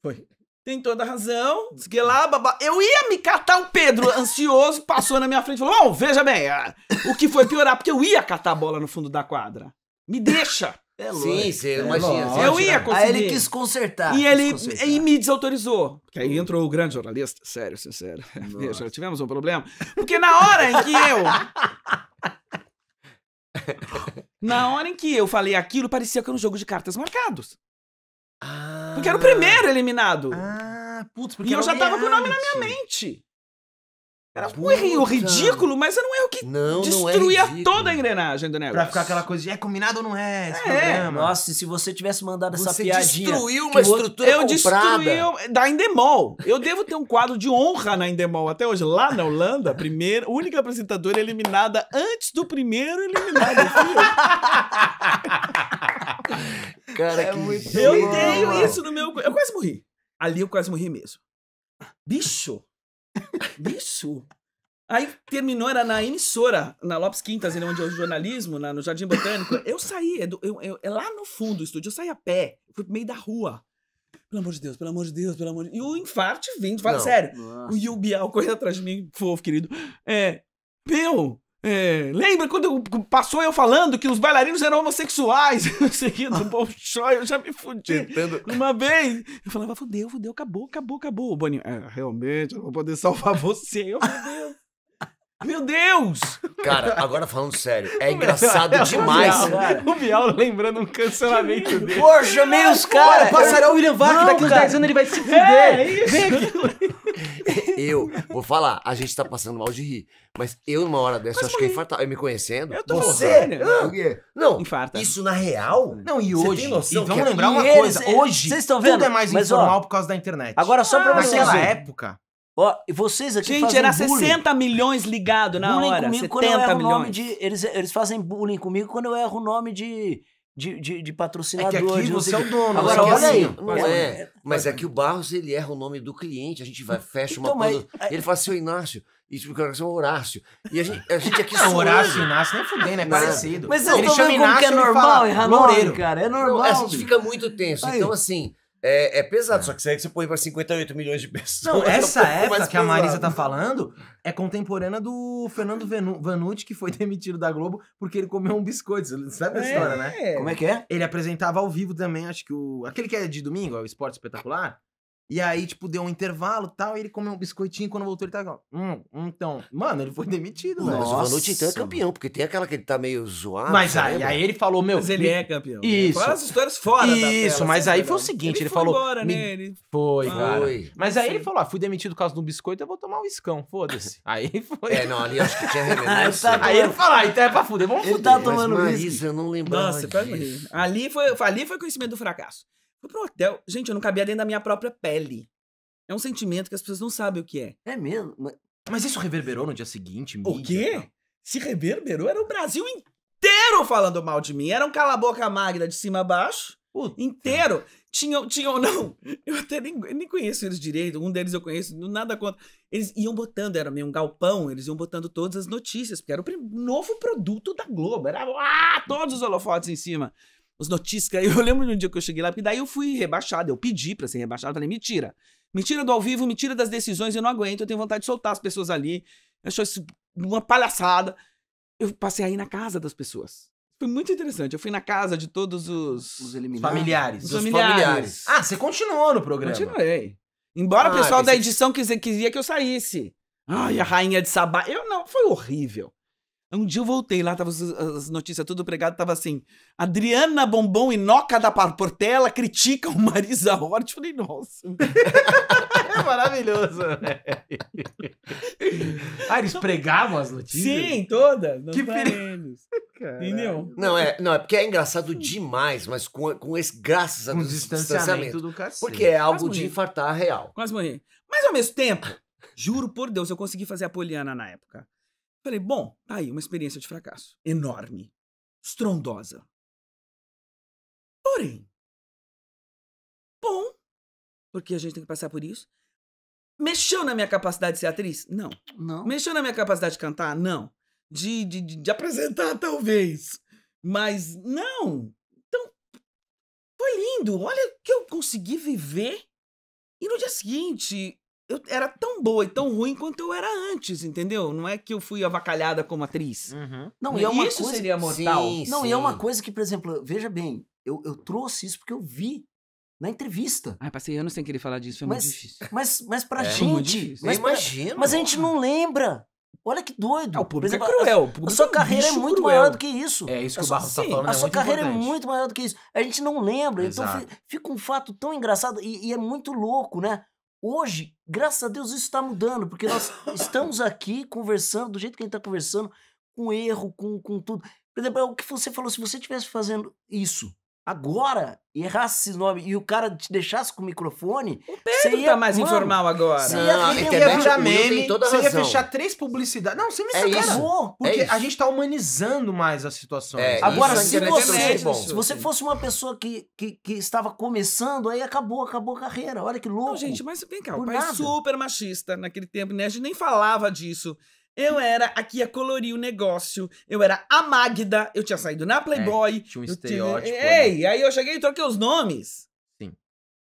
Foi. Tem toda razão. Diz lá, babá. Eu ia me catar o Pedro, ansioso, passou na minha frente e falou: Bom, veja bem, ah, o que foi piorar? Porque eu ia catar a bola no fundo da quadra. Me deixa. É lógico. Sim, você é imagina. lógico. Eu ia ah, conseguir. Aí ele quis consertar. E ele consertar. e me desautorizou. Porque aí entrou o grande jornalista, sério, sincero. [laughs] Veja, tivemos um problema. Porque na hora em que eu [laughs] [laughs] Na hora em que eu falei aquilo, parecia que era um jogo de cartas marcados. Ah. Porque era o ah. primeiro eliminado. Ah, putz, porque. E eu já tava com o nome na minha mente. Era um erro ridículo, mas era um erro que não, destruía não é toda a engrenagem do negócio. Pra ficar aquela coisa de é combinado ou não é esse é. programa. Nossa, e se você tivesse mandado você essa piadinha... Você destruiu uma estrutura eu comprada. da Endemol. Eu devo ter um quadro de honra na Endemol até hoje. Lá na Holanda, primeira, única apresentadora eliminada antes do primeiro eliminado. [laughs] Cara, é que... Eu tenho isso no meu... Eu quase morri. Ali eu quase morri mesmo. Bicho... Bicho! Aí terminou, era na emissora, na Lopes Quintas, né, onde é o jornalismo, na, no Jardim Botânico. Eu saí, é, do, eu, eu, é lá no fundo do estúdio, eu saí a pé, fui pro meio da rua. Pelo amor de Deus, pelo amor de Deus, pelo amor de Deus. E o infarte vindo, fala sério. Nossa. O Yubial correndo atrás de mim, fofo, querido. É, meu, é, lembra quando passou eu falando que os bailarinos eram homossexuais? Eu [laughs] seguindo o ah. Bolshoi, eu já me fudi Tentando... uma vez. Eu falava, fudeu, fudeu, acabou, acabou, acabou. O Boninho, é, realmente, eu vou poder salvar [laughs] você. Eu, meu Deus. Meu Deus! Cara, agora falando sério, é [laughs] engraçado é demais. O Bial, o Bial lembrando um cancelamento dele. Pô, chamei os caras. Passarão o William Vaca, daqui uns 10 anos ele vai se fuder. É, é isso. Vem aqui. Eu vou falar, a gente tá passando mal de rir. Mas eu, numa hora dessa, eu acho que é infartar. Eu me conhecendo. Eu tô você? Ah, não, Infarta. isso na real? Não, e Você hoje. tem noção? E vamos é lembrar uma eles- coisa. eles- Hoje, vocês estão vendo? tudo é mais Mas, ó, informal por causa da internet. Agora só pra vocês Naquela época, Ó, e vocês aqui Gente, fazem era bullying. 60 milhões ligado na bullying hora. comigo quando eu 70 erro nome milhões. de... Eles, eles fazem bullying comigo quando eu erro o nome de de, de, de patrocinadores. É que aqui você é o dono. Agora, é olha aí. Assim, mas é, é, mas é que o Barros, ele erra o nome do cliente. A gente vai, então, fecha então, uma... coisa é- Ele fala assim, Inácio, isso tipo, porque é o Horácio. E a gente, a gente aqui [laughs] Horácio e Inácio nem fudendo, né? parecido. Mas ele chama Inácio que é normal, fala, é normal, cara. É assim, normal. Não, a gente fica muito tenso. Aí. Então, assim, é, é, pesado, é. só que você, é você põe para 58 milhões de [laughs] pessoas. Não, então essa é um época que a Marisa tá falando é contemporânea do Fernando Vanucci, que foi [laughs] demitido da Globo porque ele comeu um biscoito. Você sabe a história, né? É. Como é que é? Ele apresentava ao vivo também, acho que o. Aquele que é de domingo, o Esporte Espetacular. E aí, tipo, deu um intervalo tal, e ele comeu um biscoitinho, quando voltou ele igual. Hum, então... Mano, ele foi demitido, velho. Mas o então é campeão, porque tem aquela que ele tá meio zoado. Mas aí, aí ele falou, meu... Mas ele me... é campeão. Né? Isso. Né? Fora as histórias fora Isso, tela, mas aí foi o seguinte, ele, ele falou... Embora, me... né? ele... Foi, ah, cara. Foi. Mas aí ele falou, ah, fui demitido por causa de um biscoito, eu vou tomar um iscão, foda-se. [laughs] aí foi... É, não, ali acho que tinha [laughs] relevância. tá aí ele falou, ah, então é pra fuder, vamos fuder. Ele tá tomando mas, Marisa, eu não lembro Nossa, disso. Ali foi, ali foi conhecimento do fracasso. Fui pro hotel. Gente, eu não cabia dentro da minha própria pele. É um sentimento que as pessoas não sabem o que é. É mesmo? Mas, Mas isso reverberou no dia seguinte? Mídia, o quê? Se reverberou, era o Brasil inteiro falando mal de mim. Era um cala-boca magra de cima a baixo. Puta. Inteiro. Tinham, tinham, [laughs] não. Eu até nem, nem conheço eles direito. Um deles eu conheço, nada contra. Eles iam botando, era meio um galpão, eles iam botando todas as notícias, porque era o novo produto da Globo. Era ah, todos os holofotes em cima as notícias. [laughs] Eu lembro de um dia que eu cheguei lá, porque daí eu fui rebaixado. Eu pedi para ser rebaixado. Eu falei, me tira. do ao vivo, mentira das decisões. Eu não aguento. Eu tenho vontade de soltar as pessoas ali. Achou isso uma palhaçada. Eu passei aí na casa das pessoas. Foi muito interessante. Eu fui na casa de todos os... Os eliminados. Familiares. Os familiares. familiares. Ah, você continuou no programa. Continuei. Embora ah, o pessoal da edição você... quisia que eu saísse. Ai, a rainha de Sabá. Eu não, foi horrível. Um dia eu voltei lá, tava as, notícias tudo pregado, tava assim: Adriana Bombom e Noca da Portela criticam Marisa Hort. Eu falei, nossa. [laughs] é maravilhoso, né? ah, eles pregavam as notícias? Sim, todas. Que pena. Entendeu? Não é, não, é porque é engraçado demais, mas com, com esse, graças a Deus, um distanciamento, distanciamento. do cacete. Porque é algo de infartar real. Quase morri. Mas ao mesmo tempo, juro por Deus, eu consegui fazer a Poliana na época. Falei, bom, tá aí, uma experiência de fracasso. Enorme. Estrondosa. Porém, bom, porque a gente tem que passar por isso. Mexeu na minha capacidade de ser atriz? Não. Não. Mexeu na minha capacidade de cantar? Não. De, de, de, de apresentar, [laughs] talvez. Mas não. Então, foi lindo. Olha o que eu consegui viver. E no dia seguinte, eu era tão boa e tão ruim quanto eu era antes, entendeu? Não é que eu fui avacalhada como atriz. Uhum. Não, e é uma isso coisa... seria mortal. Sim, não, sim. e é uma coisa que, por exemplo, veja bem, eu, eu trouxe isso porque eu vi na entrevista. Ai, passei anos sem querer falar disso, foi mas, muito difícil. Mas, mas pra é, gente. Mas imagina. imagino. Mas a gente não lembra. Olha que doido. Ah, o público exemplo, é cruel. Público a sua é carreira é muito cruel. maior do que isso. É isso que a o barro está falando. A é sua carreira é importante. é muito maior do que isso. A gente não lembra. Exato. Então fica um fato tão engraçado e, e, é muito louco, né? Hoje, graças a Deus, isso está mudando, porque nós [laughs] estamos aqui conversando do jeito que a gente está conversando, com erro, com, com tudo. Por exemplo, é o que você falou, se você estivesse fazendo isso agora errasse esse nome e o cara te deixasse com o microfone. O Pedro ia, tá mais mano, informal agora. Você ia, não, ia, ia virar meme, você ia fechar três publicidades. Não, você me é, é Porque é a gente tá humanizando mais a situação. É, agora, se é você, é se você fosse uma pessoa que, que, que, estava começando, aí acabou, acabou a carreira. Olha que louco. Não, gente, mas vem cá, o pai nada. super machista naquele tempo, né? A gente nem falava disso. Eu era a que ia colorir o negócio. Eu era a Magda. Eu tinha saído na é, Playboy. É, tinha um estereótipo. Tinha... Ei, né? aí eu cheguei e troquei os nomes. Sim.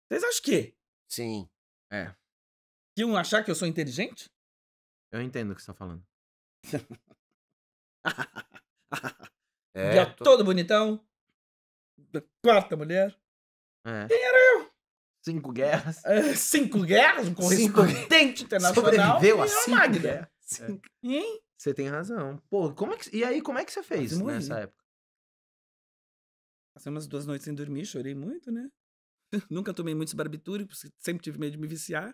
Vocês acham que? Sim. É. Que um achar que eu sou inteligente? Eu entendo o que você tá falando. [laughs] é, tô... todo bonitão. Quarta mulher. É. Quem era eu? Cinco guerras. É, [laughs] cinco guerras, um correspondente cinco... [laughs] internacional. Sobreviveu e a cinco Magda. Guerras sim é. Hein? Você tem razão. Pô, como é que, e aí, como é que você fez nessa época? Passei umas duas noites sem dormir, chorei muito, né? [laughs] Nunca tomei muitos barbitúricos, sempre tive medo de me viciar.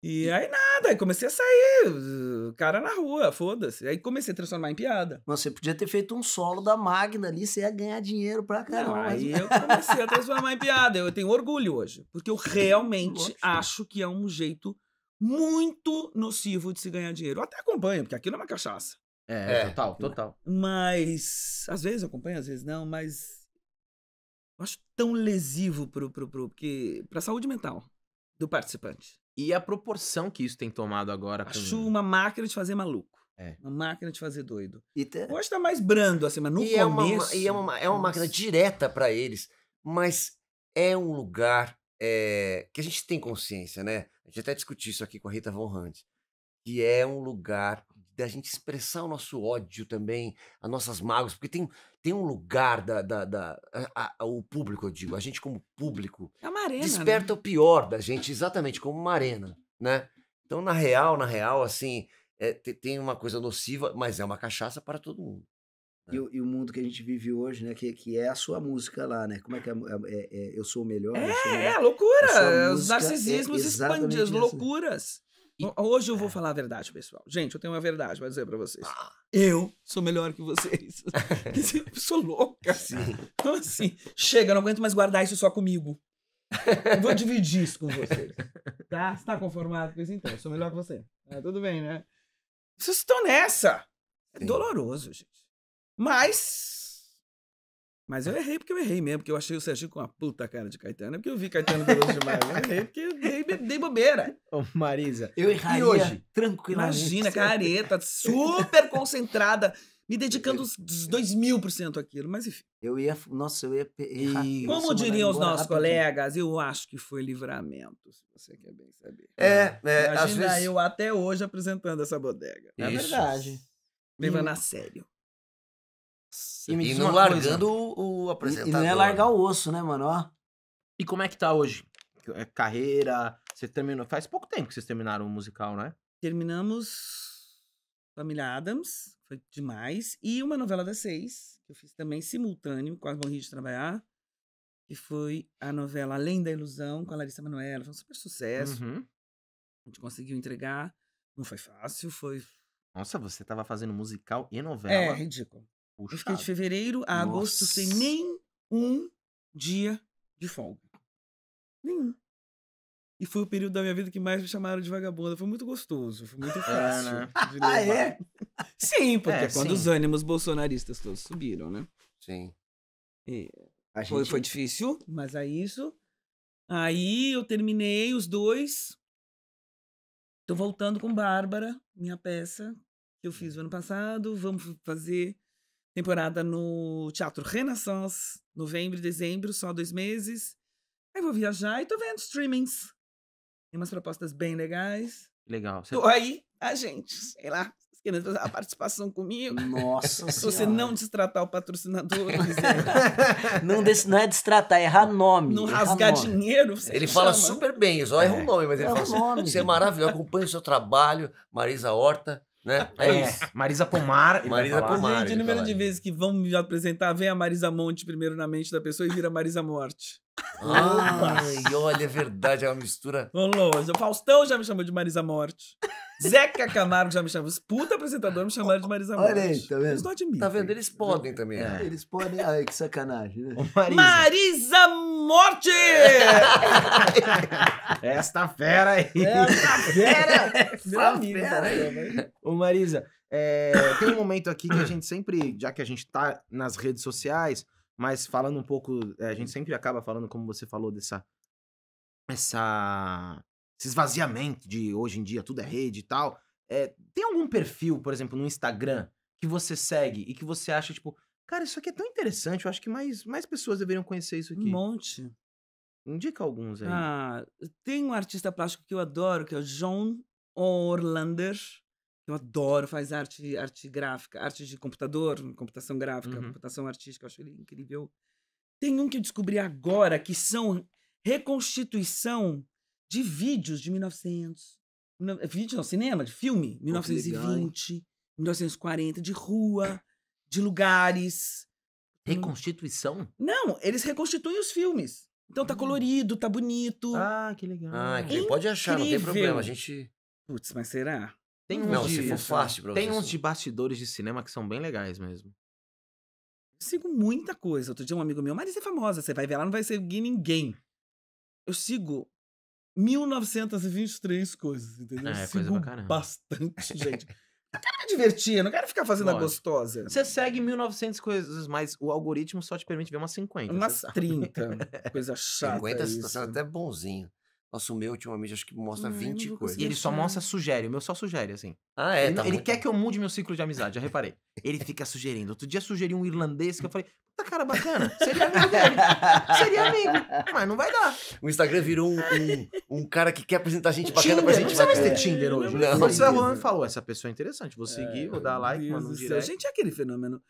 E aí nada, aí comecei a sair, cara na rua, foda-se. Aí comecei a transformar em piada. Mas você podia ter feito um solo da Magna ali, você ia ganhar dinheiro pra caramba. Não, aí eu comecei a transformar em piada, eu tenho orgulho hoje. Porque eu [laughs] realmente acho que é um jeito muito nocivo de se ganhar dinheiro. Eu até acompanho, porque aquilo é uma cachaça. É, é total, é. total. Mas, às vezes acompanho, às vezes não, mas eu acho tão lesivo pro, pro, pro, pra saúde mental do participante. E a proporção que isso tem tomado agora. Acho com... uma máquina de fazer maluco. É. Uma máquina de fazer doido. Te... Tá Hoje tá mais brando, assim, mas no e começo... É uma, e é uma, é uma máquina direta para eles, mas é um lugar é, que a gente tem consciência, né? A gente até discutiu isso aqui com a Rita Von Hunt, que é um lugar da gente expressar o nosso ódio também, as nossas mágoas, porque tem, tem um lugar da, da, da a, a, o público, eu digo, a gente como público é uma arena, desperta né? o pior da gente, exatamente como uma arena, né? Então, na real, na real, assim, é, tem uma coisa nociva, mas é uma cachaça para todo mundo. É. E, e, o mundo que a gente vive hoje, né? Que, que é a sua música lá, né? Como é que é? É, é, é eu sou o melhor? É, melhor. é loucura! Os é narcisismos expandem as assim. loucuras. E, hoje eu vou é. falar a verdade, pessoal. Gente, eu tenho uma verdade pra dizer pra vocês. Ah. eu sou melhor que vocês. [laughs] [laughs] eu sou louca. Sim. Então, assim, chega, não aguento mais guardar isso só comigo. Eu vou dividir isso com vocês. Tá? Você tá conformado com isso? Então, eu sou melhor que você. É, tudo bem, né? Vocês estão nessa. É Sim. doloroso, gente. Mas. Mas eu errei porque eu errei mesmo, porque eu achei o Serginho com uma puta cara de Caetano. É porque eu vi Caetano Veloso demais. Eu errei porque eu dei, dei bobeira. [laughs] Ô, Marisa. Eu erraria e hoje, tranquilamente. Imagina, [laughs] careta, super concentrada me dedicando os, os dois mil por cento àquilo, mas enfim. Eu ia, nossa, eu ia errar. como diriam os nossos rapidinho. colegas, eu acho que foi livramento, se você quer bem saber. É, é Imagina às vezes... eu até hoje apresentando essa bodega. É verdade. Levando a sério e me diz não largando o, o, apresentador. E, não é largar o osso, né, mano? Ó. E como é que tá hoje? É carreira, você terminou... Faz pouco tempo que vocês terminaram o musical, né? Terminamos Família Adams, foi demais. E uma novela das seis, que eu fiz também simultâneo, quase morri de trabalhar. Que foi a novela Além da Ilusão, com a Larissa Manoela. Foi um super sucesso. Uhum. A gente conseguiu entregar. Não foi fácil, foi. Nossa, você tava fazendo musical e é, novela. É, ridículo. Puxado. Eu fiquei de fevereiro a Nossa. agosto sem nem um dia de folga. Nenhum. E foi o período da minha vida que mais me chamaram de vagabunda. Foi muito gostoso, foi muito [laughs] é, fácil. né? ah, é? Sim, porque é, é, quando sim. os ânimos bolsonaristas todos subiram, né? Sim. E... É. foi, foi difícil, mas é isso. Aí eu terminei os dois. Tô voltando com Bárbara, minha peça, que eu fiz o ano passado. Vamos fazer temporada no Teatro Renaissance, novembro e dezembro, só dois meses. Aí vou viajar e tô vendo streamings. Tem umas propostas bem legais. Legal. Você... Tô aí, a ah, gente, sei lá, querendo fazer a participação comigo. Nossa Se você não destratar o patrocinador, [laughs] [laughs] não, des, não é destratar, é errar nome. Não errar rasgar nome. dinheiro. ele fala chama. super bem, só erra é. o nome, mas ele é fala assim: nome. você é maravilhoso, acompanha o seu trabalho, Marisa Horta né? É, é isso. Marisa Pomar. Marisa Pomar. Gente, o número de vezes que vão me apresentar, vem a Marisa Monte primeiro na mente da pessoa e vira Marisa Morte. Ai, olha, é verdade, é uma mistura. Vamos O Faustão já me chamou de Marisa Morte. Zeca Camargo já me chamou. Os puta apresentador me chamaram de Marisa Morte. Olha aí, tá vendo? Eles não admitem. Tá vendo? Eles podem também. É, é. Eles podem. Ai, que sacanagem, né? Marisa. Marisa Morte! É esta fera aí. É esta fera! [laughs] Esta fera né, Ô, Marisa, é, tem um momento aqui que a gente sempre, já que a gente tá nas redes sociais, mas falando um pouco, eh, a gente sempre acaba falando, como você falou, dessa. Essa, esse esvaziamento de hoje em dia tudo é rede e tal. É, tem algum perfil, por exemplo, no Instagram que você segue e que você acha, tipo, cara, isso aqui é tão interessante, eu acho que mais, mais pessoas deveriam conhecer isso aqui? Um monte. Indica alguns aí. Ah, tem um artista plástico que eu adoro, que é o John Orlander. Eu adoro, faz arte, arte gráfica, arte de computador, computação gráfica, uhum. computação artística, eu acho ele incrível. Tem um que eu descobri agora que são reconstituição de vídeos de 1900. Eh, vídeo não, cinema, de filme, 1920, legal, 1940, de rua, de lugares. Hum. Reconstituição? Não, eles reconstituem os filmes. Então tá hum. colorido, tá bonito. Ah, que legal. Ah, que pode achar, não tem problema. A gente. Putz, mas será? Tem uns não, de, se for fácil pra Tem uns de bastidores de cinema que são bem legais mesmo. Sigo muita coisa. Outro dia um amigo meu, mas é famosa, você vai ver lá, não vai seguir ninguém. Eu sigo 1923 coisas, entendeu? É, sigo coisa pra bastante, [laughs] gente. Eu quero me divertir, não quero ficar fazendo a gostosa. Você segue 1900 coisas, mas o algoritmo só te permite ver umas 50. Umas 30. [laughs] coisa chata. 50 tá isso. tá até bonzinho. Nossa, o meu ultimamente acho que mostra ah, não, 20 coisas. E ele só mostra, sugere. O meu só sugere, assim. Ah, é? Ele, tá ele muito... quer que eu mude meu ciclo de amizade, já reparei. Ele fica sugerindo. Outro dia sugeriu um irlandês que eu falei, puta cara bacana, seria amigo dele. Seria amigo. Mas não vai dar. O Instagram virou um, um, um cara que quer apresentar gente bacana Tinder, pra gente. Não precisa mais ter Tinder hoje. Não, não. Mas você falou, essa pessoa é interessante, vou é, seguir, é, vou dar like, mano, um direct. Gente, é aquele fenômeno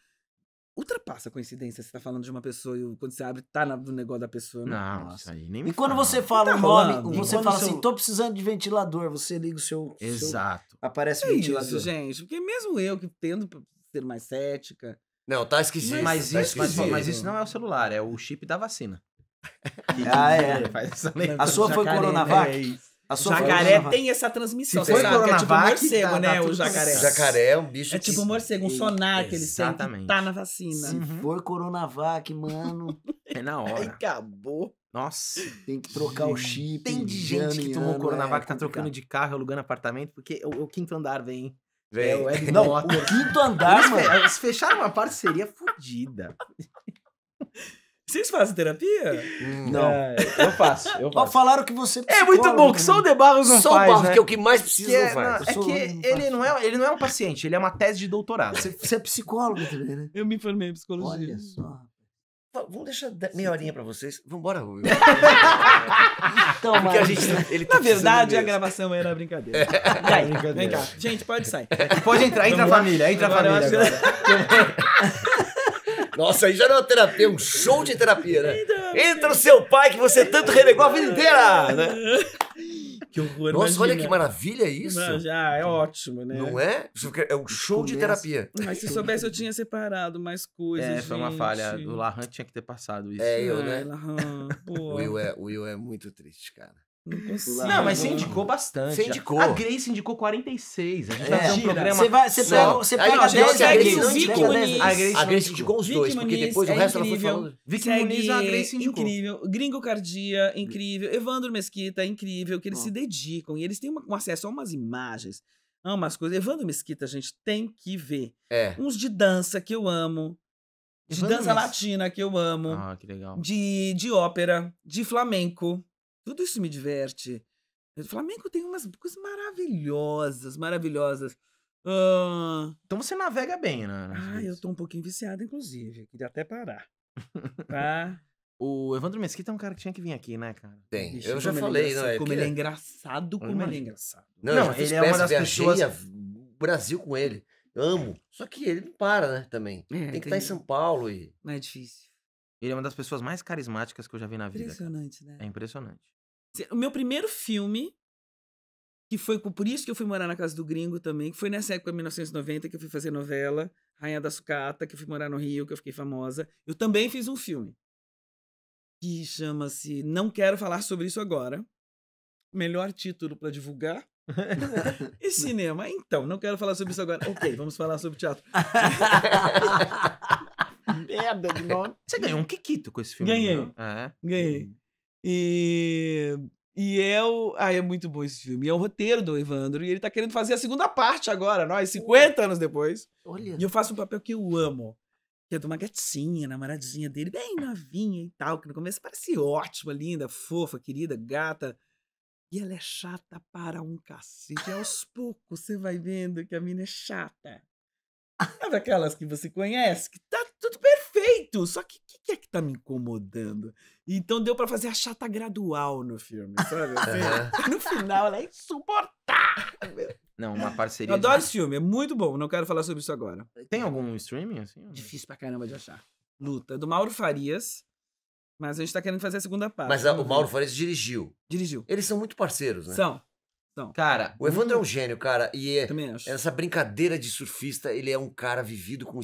ultrapassa a coincidência. Você tá falando de uma pessoa e quando você abre, tá no negócio da pessoa. Né? Não, não isso aí nem me E quando você fala tá o nome, você fala assim, tô precisando de ventilador, você liga o seu... Exato. Seu... Aparece é ventilador. Isso, gente. Porque mesmo eu, que tendo ser mais cética... Não, tá esquisito. Mas, tá isso, esquisito. Mas, mas isso não é o celular, é o chip da vacina. [laughs] ah, é. Faz a sua foi né? Coronavac? É a jacaré tem essa transmissão, você sabe que é tipo morcego, tá, né? Tá o jacaré. Jacaré é um bicho É tipo morcego, um sonar que ele têm que tá na vacina. Se uhum. for Coronavac, mano... [laughs] é na hora. Aí acabou. Nossa. Tem que trocar o chip. Tem de gente que tomou ano, Coronavac, é, tá trocando de carro, alugando apartamento, porque o, o quinto andar vem... Vem. É, o Não, o quinto andar, mano... Eles fecharam uma parceria fodida. Vocês fazem terapia? Hum. Não, é. eu faço, eu faço. Falaram que você é, é muito bom, que só o né? Debarros não só faz, Só o Barros, né? que é o que mais precisa, é, não faz. É, é que ele não é, ele não é um paciente, ele é uma tese de doutorado. Você, você é psicólogo também, né? Eu me formei em psicologia. Olha só. Vamos deixar meia horinha pra vocês. Vambora, Rui. então, Porque mano. a gente, ele tá Na verdade, a gravação era brincadeira. É. brincadeira. Vem cá. Gente, pode sair. Pode entrar, entra a família, entra a família. [laughs] Nossa, aí já é uma terapia, é um show de terapia, né? Então, Entra o seu pai que você tanto renegou a vida inteira, né? [laughs] Que horror, Nossa, imagina. olha que maravilha isso. Ah, é ótimo, né? Não é? É um show de terapia. Mas se [laughs] soubesse, eu tinha separado mais coisas. É, foi uma falha. O Lahan tinha que ter passado isso. É, eu, é, né? Ai, Lahan, [laughs] o, Will é, o Will é muito triste, cara. Não Não, mas você indicou bastante. Você indicou. A Grace indicou 46. A gente É. fazer um programa. Você vai, você pega, você 10 a Grace não né? A Grace A Grace indicou. indicou Vicky dois, porque depois o é resto incrível. ela foi falando. Vicky Segue, Muniz, é a Grace indicou. incrível. Gringo Cardia, incrível. Evandro Mesquita, incrível. Que eles se dedicam e eles têm uma- um acesso a umas imagens, a umas coisas. Evandro Mesquita, a gente, tem que ver. É. Uns de dança que eu amo, de Evandro dança latina que eu amo, Ah, que legal. de, de ópera, de flamenco. Tudo isso me diverte. O Flamengo tem umas coisas maravilhosas, maravilhosas. Uh... Então você navega bem, né? Ah, eu tô um pouquinho viciado, inclusive. Queria até parar. [laughs] tá? O Evandro Mesquita é um cara que tinha que vir aqui, né, cara? Tem. eu já é falei, não é? é como ele é engraçado, como ele é engraçado. Não, não ele é uma das pessoas. Brasil com ele. Amo. Só que ele não para, né, também. É, tem que tem... estar em São Paulo e. Não é difícil. Ele é uma das pessoas mais carismáticas que eu já vi na vida. Impressionante, né? É impressionante. O meu primeiro filme, que foi por isso que eu fui morar na casa do gringo também, que foi nessa época, 1990, que eu fui fazer novela, Rainha da Sucata, que eu fui morar no Rio, que eu fiquei famosa. Eu também fiz um filme. Que chama-se Não Quero Falar Sobre Isso Agora. Melhor título para divulgar. [laughs] e cinema? Então, não quero falar sobre isso agora. Ok, vamos falar sobre teatro. [laughs] merda de nome. Você ganhou um Kikito com esse filme. Ganhei. Não? Ah, é. Ganhei. Hum. E. E é o. Ah, é muito bom esse filme. E é o roteiro do Evandro. E ele tá querendo fazer a segunda parte agora, nós, 50 é? anos depois. Olha. E eu faço um papel que eu amo. Que é de uma gatinha, namoradinha dele, bem novinha e tal. Que no começo parece ótima, linda, fofa, querida, gata. E ela é chata para um cacete. E aos [laughs] poucos você vai vendo que a mina é chata. é daquelas que você conhece, que tá tudo perfeito. Só que o que, que, é que tá me incomodando? Então deu para fazer a chata gradual no filme, sabe? [laughs] Assim, [laughs] no final ela é insuportável. Não, uma parceria. Eu adoro de... esse filme, é muito bom. Não quero falar sobre isso agora. Tem algum streaming assim? Difícil pra caramba de achar. Luta, é do Mauro Farias. Mas a gente tá querendo fazer a segunda parte. Mas o Mauro Farias dirigiu. Dirigiu. Eles são muito parceiros, né? São. são. Cara, o Evandro é um gênio, cara. E é, essa brincadeira de surfista, ele é um cara vivido com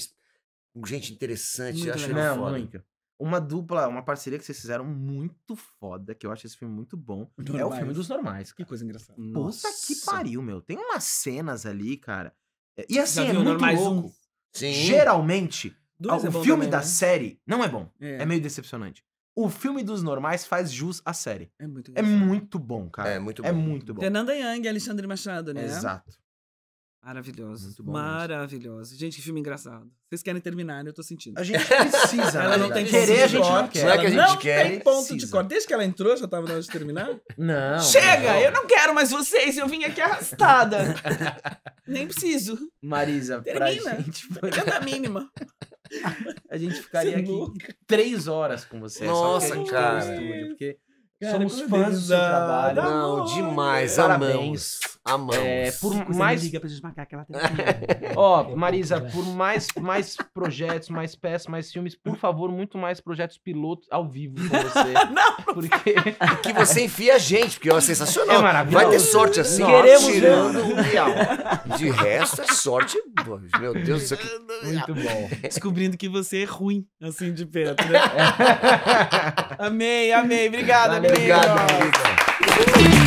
gente interessante. Muito eu achei Não, muito. Uma dupla, uma parceria que vocês fizeram muito foda, que eu acho esse filme muito bom. Normais. [laughs] É o filme dos normais. Que coisa engraçada. Nossa. Puta que pariu, meu. Tem umas cenas ali, cara. É, e assim, é muito louco. Um... Sim. Geralmente, Dois é o é filme também, da né? série não é bom. É. é meio decepcionante. O filme dos normais faz jus à série. É muito, é muito bom, cara. É muito é bom. É muito bom. Fernanda Young e Alexandre Machado, né? Exato. Maravilhosa. Bom, maravilhosa. Gente, que filme engraçado. Vocês querem terminar, né? Eu tô sentindo. A gente precisa. ela não né? tem querer, a gente não quer. Não é que a gente não quer. tem ponto precisa. de corte. Desde que ela entrou, já tava na hora de terminar? [laughs] Não. Chega! Não. Eu não quero mais vocês. Eu vim aqui arrastada. [laughs] Nem preciso. Marisa, Termina. pra gente... mínima. A gente ficaria é aqui três horas com você. Nossa, só que a gente cara. estúdio, porque... Cara, Somos fãs da... trabalho. Não, demais. Parabéns. Amamos. É, por Você mais... liga pra gente marcar aquela né? [laughs] Ó, Marisa, por mais, mais projetos, mais peças, mais filmes, por favor, muito mais projetos pilotos ao vivo com você. [laughs] não! Porque... [laughs] que você enfia a gente, porque é sensacional. É maravilhoso. Vai ter sorte assim. Nossa, Queremos tirando o real. De resto, é sorte. Meu Deus do céu. Que... Muito bom. Descobrindo que você é ruim, assim, de perto, né? amei, amei. Obrigado, Obrigado, amiga.